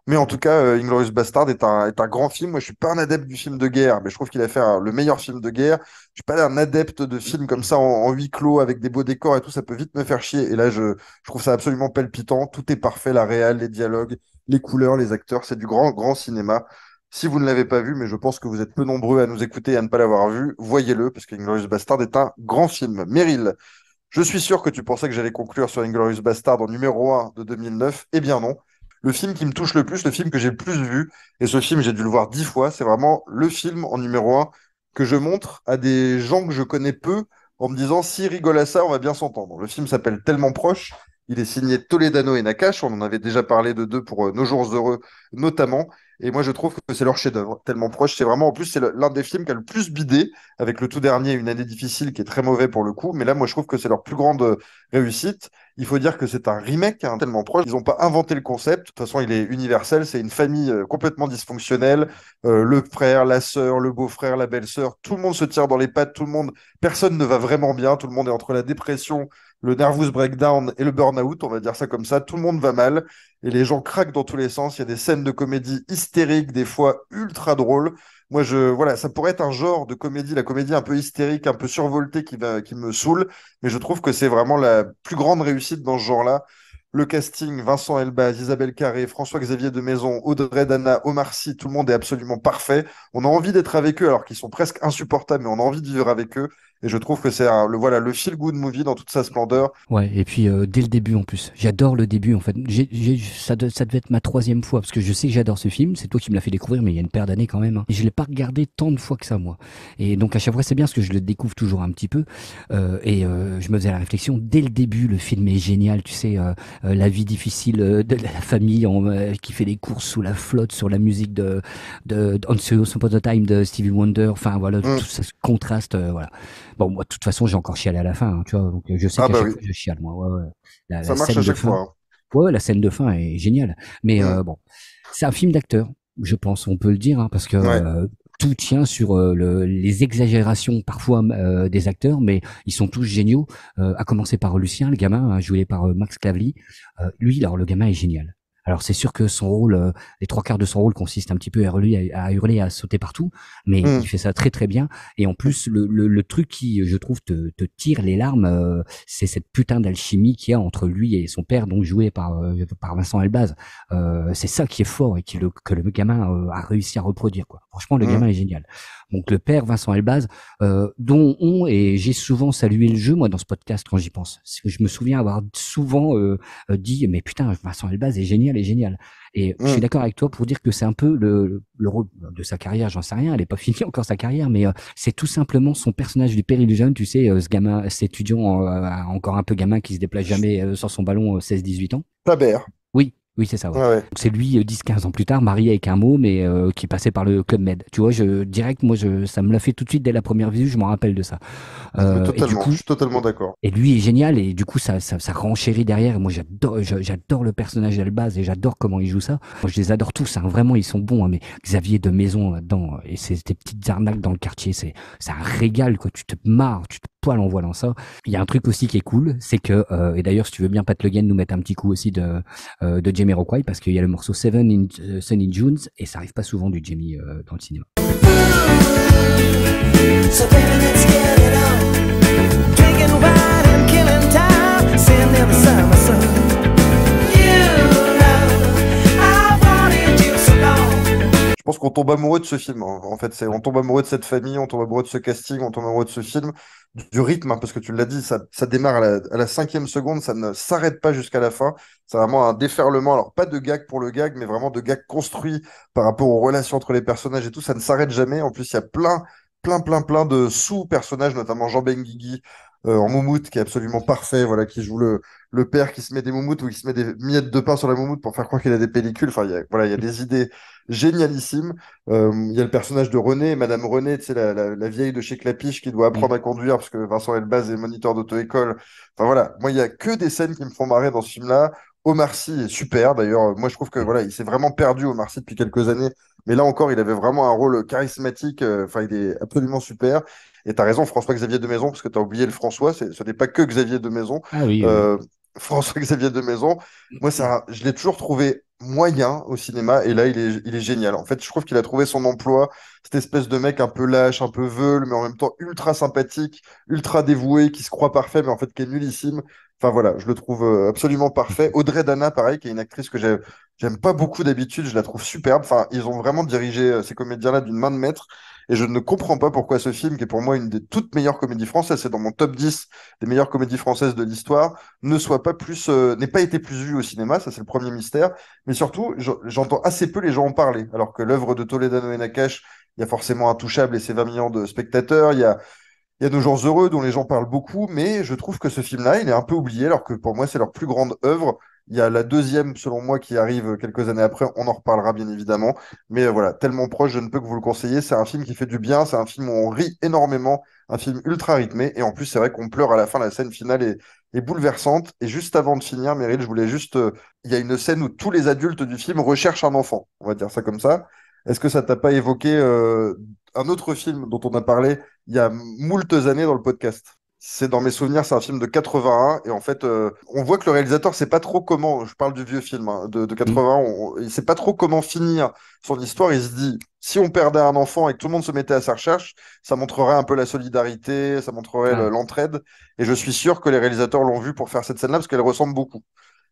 Mais en tout cas, euh, Inglorious Bastard est un, est un grand film. Moi, je suis pas un adepte du film de guerre, mais je trouve qu'il a fait le meilleur film de guerre. Je suis pas un adepte de films comme ça en, huis clos avec des beaux décors et tout. Ça peut vite me faire chier. Et là, je, je trouve ça absolument palpitant. Tout est parfait, la réal, les dialogues, les couleurs, les acteurs. C'est du grand, grand cinéma. Si vous ne l'avez pas vu, mais je pense que vous êtes peu nombreux à nous écouter et à ne pas l'avoir vu, voyez-le, parce Inglorious Bastard est un grand film. Meryl, je suis sûr que tu pensais que j'allais conclure sur Inglorious Bastard en numéro 1 de 2009. Eh bien non. Le film qui me touche le plus, le film que j'ai le plus vu, et ce film, j'ai dû le voir dix fois, c'est vraiment le film en numéro 1 que je montre à des gens que je connais peu en me disant si rigole à ça, on va bien s'entendre. Le film s'appelle Tellement Proche. Il est signé Toledano et Nakash. On en avait déjà parlé de deux pour euh, Nos Jours Heureux, notamment. Et moi, je trouve que c'est leur chef-d'œuvre, tellement proche. C'est vraiment, en plus, c'est l'un des films qui a le plus bidé, avec le tout dernier, Une année difficile, qui est très mauvais pour le coup. Mais là, moi, je trouve que c'est leur plus grande euh, réussite. Il faut dire que c'est un remake hein, tellement proche. Ils n'ont pas inventé le concept. De toute façon, il est universel. C'est une famille euh, complètement dysfonctionnelle. Euh, le frère, la sœur, le beau-frère, la belle-sœur, tout le monde se tire dans les pattes. Tout le monde, personne ne va vraiment bien. Tout le monde est entre la dépression, le nervous breakdown et le burn-out, on va dire ça comme ça, tout le monde va mal et les gens craquent dans tous les sens, il y a des scènes de comédie hystériques, des fois ultra drôles. Moi, je, voilà, ça pourrait être un genre de comédie, la comédie un peu hystérique, un peu survoltée qui, va, qui me saoule, mais je trouve que c'est vraiment la plus grande réussite dans ce genre-là. Le casting, Vincent Elbaz, Isabelle Carré, François-Xavier de Maison, Audrey Dana, Omar Sy, tout le monde est absolument parfait. On a envie d'être avec eux alors qu'ils sont presque insupportables, mais on a envie de vivre avec eux. Et je trouve que c'est le voilà le feel good movie dans toute sa splendeur. Ouais, et puis euh, dès le début en plus, j'adore le début en fait. j'ai ça, ça, devait être ma troisième fois parce que je sais que j'adore ce film. C'est toi qui me l'a fait découvrir, mais il y a une paire d'années quand même. Hein. Et je l'ai pas regardé tant de fois que ça moi. Et donc à chaque fois c'est bien parce que je le découvre toujours un petit peu. Euh, et euh, je me faisais la réflexion dès le début, le film est génial. Tu sais, euh, la vie difficile de la famille en, qui fait des courses sous la flotte sur la musique de, de, de On the Time de Stevie Wonder. Enfin voilà, mm. tout ça contraste voilà. Bon, moi, de toute façon, j'ai encore chialé à la fin, hein, tu vois. Donc, euh, je sais que ah qu'à bah je chiale, moi. La, ça marche à chaque fois. Hein. Ouais, la scène de fin est géniale. Mais euh, bon, c'est un film d'acteur, je pense, on peut le dire, hein, parce que euh, tout tient sur les exagérations parfois des acteurs, mais ils sont tous géniaux. à commencer par Lucien, le gamin, joué par Max Clavely. lui, alors, le gamin est génial. Alors c'est sûr que son rôle, euh, les trois quarts de son rôle consiste un petit peu à hurler, à, hurler, à sauter partout, mais mmh. il fait ça très très bien. Et en plus, le, le, truc qui, je trouve, te, tire les larmes, euh, c'est cette putain d'alchimie qu'il y a entre lui et son père, donc joué par euh, par Vincent Elbaz. c'est ça qui est fort et qui le, que le gamin a réussi à reproduire. Quoi. Franchement, le mmh. gamin est génial donc le père Vincent Elbaz, euh, dont on, et j'ai souvent salué le jeu, moi, dans ce podcast, quand j'y pense. Je me souviens avoir souvent euh, euh, dit, mais putain, Vincent Elbaz est génial, est génial. Et je suis mm. d'accord avec toi pour dire que c'est un peu le, le rôle de sa carrière, j'en sais rien, elle n'est pas finie encore sa carrière, mais c'est tout simplement son personnage du péril du jeune, tu sais, ce gamin, cet étudiant encore un peu gamin qui se déplace jamais sur son ballon 16-18 ans. Tabert. Oui, c'est ça. C'est lui, 10-15 euh, ans plus tard, marié avec un mot, mais euh, qui passait par le Club Med. Tu vois, je, direct, moi, je, ça me l'a fait tout de suite dès la première visite, je m'en rappelle de ça. Ah, euh, du coup, je suis totalement d'accord. Et lui est génial, et du coup, ça, ça, ça renchérit derrière. moi, j'adore, j'adore le personnage d'Albaz, et j'adore comment il joue ça. Moi, je les adore tous, hein, vraiment, ils sont bons. Hein, mais Xavier de Maison là-dedans, et ses petites arnaques dans le quartier, c'est, c'est un régal, quoi. Tu te marres, tu te en voyant ça. Il y a un truc aussi qui est cool, c'est que euh, et d'ailleurs si tu veux bien Pat Lugan nous mettre un petit coup aussi de euh, de Jamie parce qu'il y a le morceau Seven in, euh, Sunny junes et ça arrive pas souvent du Jamie dans le cinéma. pense qu'on tombe amoureux de ce film. Hein. En fait, on tombe amoureux de cette famille, on tombe amoureux de ce casting, on tombe amoureux de ce film, du rythme, hein, parce que tu l'as dit, ça, démarre à la, cinquième seconde, ça ne s'arrête pas jusqu'à la fin. C'est vraiment un déferlement. Alors pas de gag pour le gag, mais vraiment de gag construit par rapport aux relations entre les personnages et tout. Ça ne s'arrête jamais. En plus, il y a plein plein, plein, plein de sous-personnages, notamment Jean Benguigui, euh, en moumoute qui est absolument parfait, voilà, qui joue le, le père qui se met des moumoutes ou qui se met des miettes de pain sur la moumoute pour faire croire qu'il a des pellicules. Enfin, il y a, voilà, il y a des idées génialissimes. Euh, il y a le personnage de René, Madame René, la, vieille de chez Clapiche qui doit mm. apprendre à conduire parce que Vincent Elbaz est moniteur d'auto-école. Enfin, voilà. Moi, il y a que des scènes qui me font marrer dans ce film-là. Omar Sy est super. D'ailleurs, moi, je trouve que voilà, il s'est vraiment perdu Omar Sy depuis quelques années. Mais là encore, il avait vraiment un rôle charismatique. Euh, enfin, il est absolument super. Et tu raison, François-Xavier de Maison, parce que tu as oublié le François, ce n'est pas que Xavier de Maison. Ah euh, François-Xavier de Maison, moi, ça, je l'ai toujours trouvé moyen au cinéma, et là, il est, génial. En fait, je trouve qu'il a trouvé son emploi, cette espèce de mec un peu lâche, un peu veule, mais en même temps ultra sympathique, ultra dévoué, qui se croit parfait, mais en fait qui est nullissime. Enfin voilà, je le trouve euh, absolument parfait. Audrey Dana, pareil, qui est une actrice que j'aime pas beaucoup d'habitude, je la trouve superbe. Enfin, ils ont vraiment dirigé euh, ces comédiens-là d'une main de maître. Et je ne comprends pas pourquoi ce film, qui est pour moi une des toutes meilleures comédies françaises, c'est dans mon top 10 des meilleures comédies françaises de l'histoire, ne soit pas plus, euh, n'ait pas été plus vu au cinéma. Ça, c'est le premier mystère. Mais surtout, j'entends assez peu les gens en parler. Alors que l'œuvre de Toledano et Nakash, il y a forcément Intouchable et ses 20 millions de spectateurs. Il y a, il y a Nos Jours Heureux, dont les gens parlent beaucoup. Mais je trouve que ce film-là, il est un peu oublié, alors que pour moi, c'est leur plus grande œuvre. Il y a la deuxième, selon moi, qui arrive quelques années après. On en reparlera bien évidemment. Mais euh, voilà, tellement proche, je ne peux que vous le conseiller. C'est un film qui fait du bien. C'est un film où on rit énormément. Un film ultra rythmé. Et en plus, c'est vrai qu'on pleure à la fin. La scène finale est, bouleversante. Et juste avant de finir, Meryl, je voulais juste. Euh, il y a une scène où tous les adultes du film recherchent un enfant. On va dire ça comme ça. Est-ce que ça t'a pas évoqué euh, un autre film dont on a parlé il y a moultes années dans le podcast c'est dans mes souvenirs, c'est un film de 81 et en fait, euh, on voit que le réalisateur sait pas trop comment. Je parle du vieux film hein, de, 81. Mm. il sait pas trop comment finir son histoire. Il se dit, si on perdait un enfant et que tout le monde se mettait à sa recherche, ça montrerait un peu la solidarité, ça montrerait l'entraide. Et je suis sûr que les réalisateurs l'ont vu pour faire cette scène-là parce qu'elle ressemble beaucoup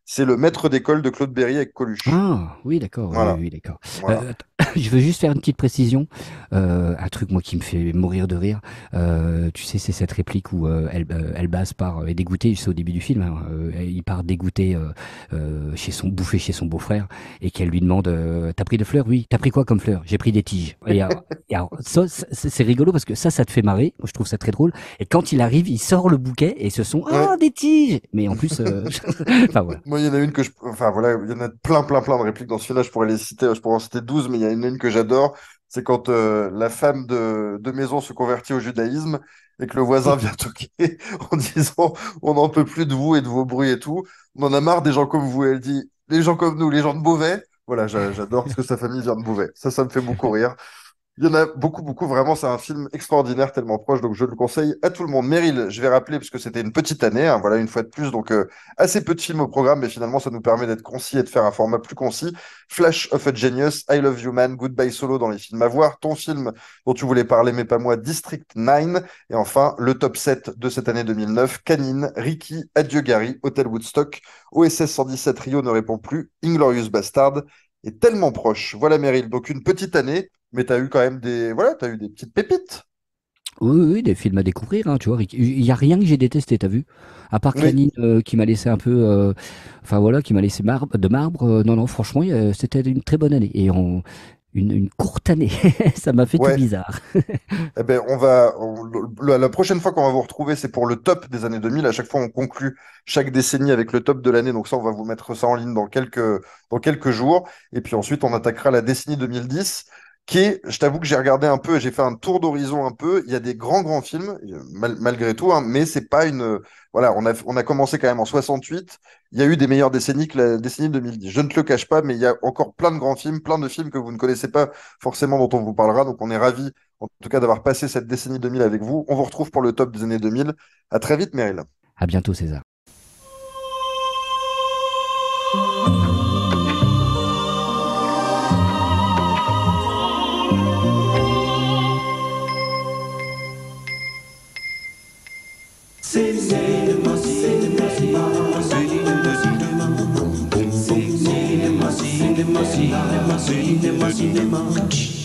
c'est le maître d'école de Claude Berry avec Coluche. Ah oui, d'accord. Oui, d'accord. Euh, je veux juste faire une petite précision. Euh, un truc, moi, qui me fait mourir de rire. Euh, tu sais, c'est cette réplique où elle, elle passe par est dégoûtée. au début du film. Hein. Euh, il part dégoûté euh, euh, chez son bouffé chez son beau-frère et qu'elle lui demande "T'as pris de fleurs Oui. T'as pris quoi comme fleurs J'ai pris des tiges." Et alors, ça, c'est rigolo parce que ça, ça te fait marrer. je trouve ça très drôle. Et quand il arrive, il sort le bouquet et ce sont ah des tiges. Mais en plus, enfin voilà. Moi, il y en a une que je, enfin voilà, il y en a plein, plein, plein de répliques dans ce film-là. Je pourrais les citer. Je pourrais en citer 12, mais il y a a une que j'adore, c'est quand euh, la femme de, maison se convertit au judaïsme et que le voisin vient toquer en disant on n'en peut plus de vous et de vos bruits et tout, on en a marre des gens comme vous. elle dit les gens comme nous, les gens de Beauvais. Voilà, j'adore parce que sa famille vient de Beauvais. Ça, ça me fait beaucoup rire. Il y en a beaucoup, beaucoup, vraiment, c'est un film extraordinaire, tellement proche, donc je le conseille à tout le monde. Meryl, je vais rappeler, puisque c'était une petite année, hein, voilà, une fois de plus, donc euh, assez peu de films au programme, mais finalement, ça nous permet d'être concis et de faire un format plus concis. Flash of a Genius, I Love You Man, Goodbye Solo dans les films à voir, ton film dont tu voulais parler, mais pas moi, District 9, et enfin, le top 7 de cette année 2009, Canine, Ricky, Adieu Gary, Hotel Woodstock, OSS 117 Rio ne répond plus, Inglorious Bastard, tellement proche. Voilà, Meryl. Donc, une petite année, mais tu as eu quand même des, voilà, as eu des petites pépites. Oui, oui, des films à découvrir, hein, tu vois. Il n'y a rien que j'ai détesté, t'as vu À part Canine, euh, qui m'a laissé un peu, euh, enfin voilà, qui m'a laissé marbre, de marbre. Euh, non, non, franchement, c'était une très bonne année. Et on, une, courte année. ça m'a fait tout bizarre. Eh ben, on va, la prochaine fois qu'on va vous retrouver, c'est pour le top des années 2000. À chaque fois, on conclut chaque décennie avec le top de l'année. Donc ça, on va vous mettre ça en ligne dans quelques, dans quelques jours. Et puis ensuite, on attaquera la décennie 2010 qui je t'avoue que j'ai regardé un peu, j'ai fait un tour d'horizon un peu. Il y a des grands grands films malgré tout, hein, mais c'est pas une. Voilà, on a on a commencé quand même en 68 il y a eu des meilleures décennies que la décennie 2010. Je ne te le cache pas, mais il y a encore plein de grands films, plein de films que vous ne connaissez pas forcément, dont on vous parlera. Donc on est ravis, en tout cas, d'avoir passé cette décennie 2000 avec vous. On vous retrouve pour le top des années 2000. À très vite, Meryl. À bientôt, César. cinéma, cinéma. cinéma.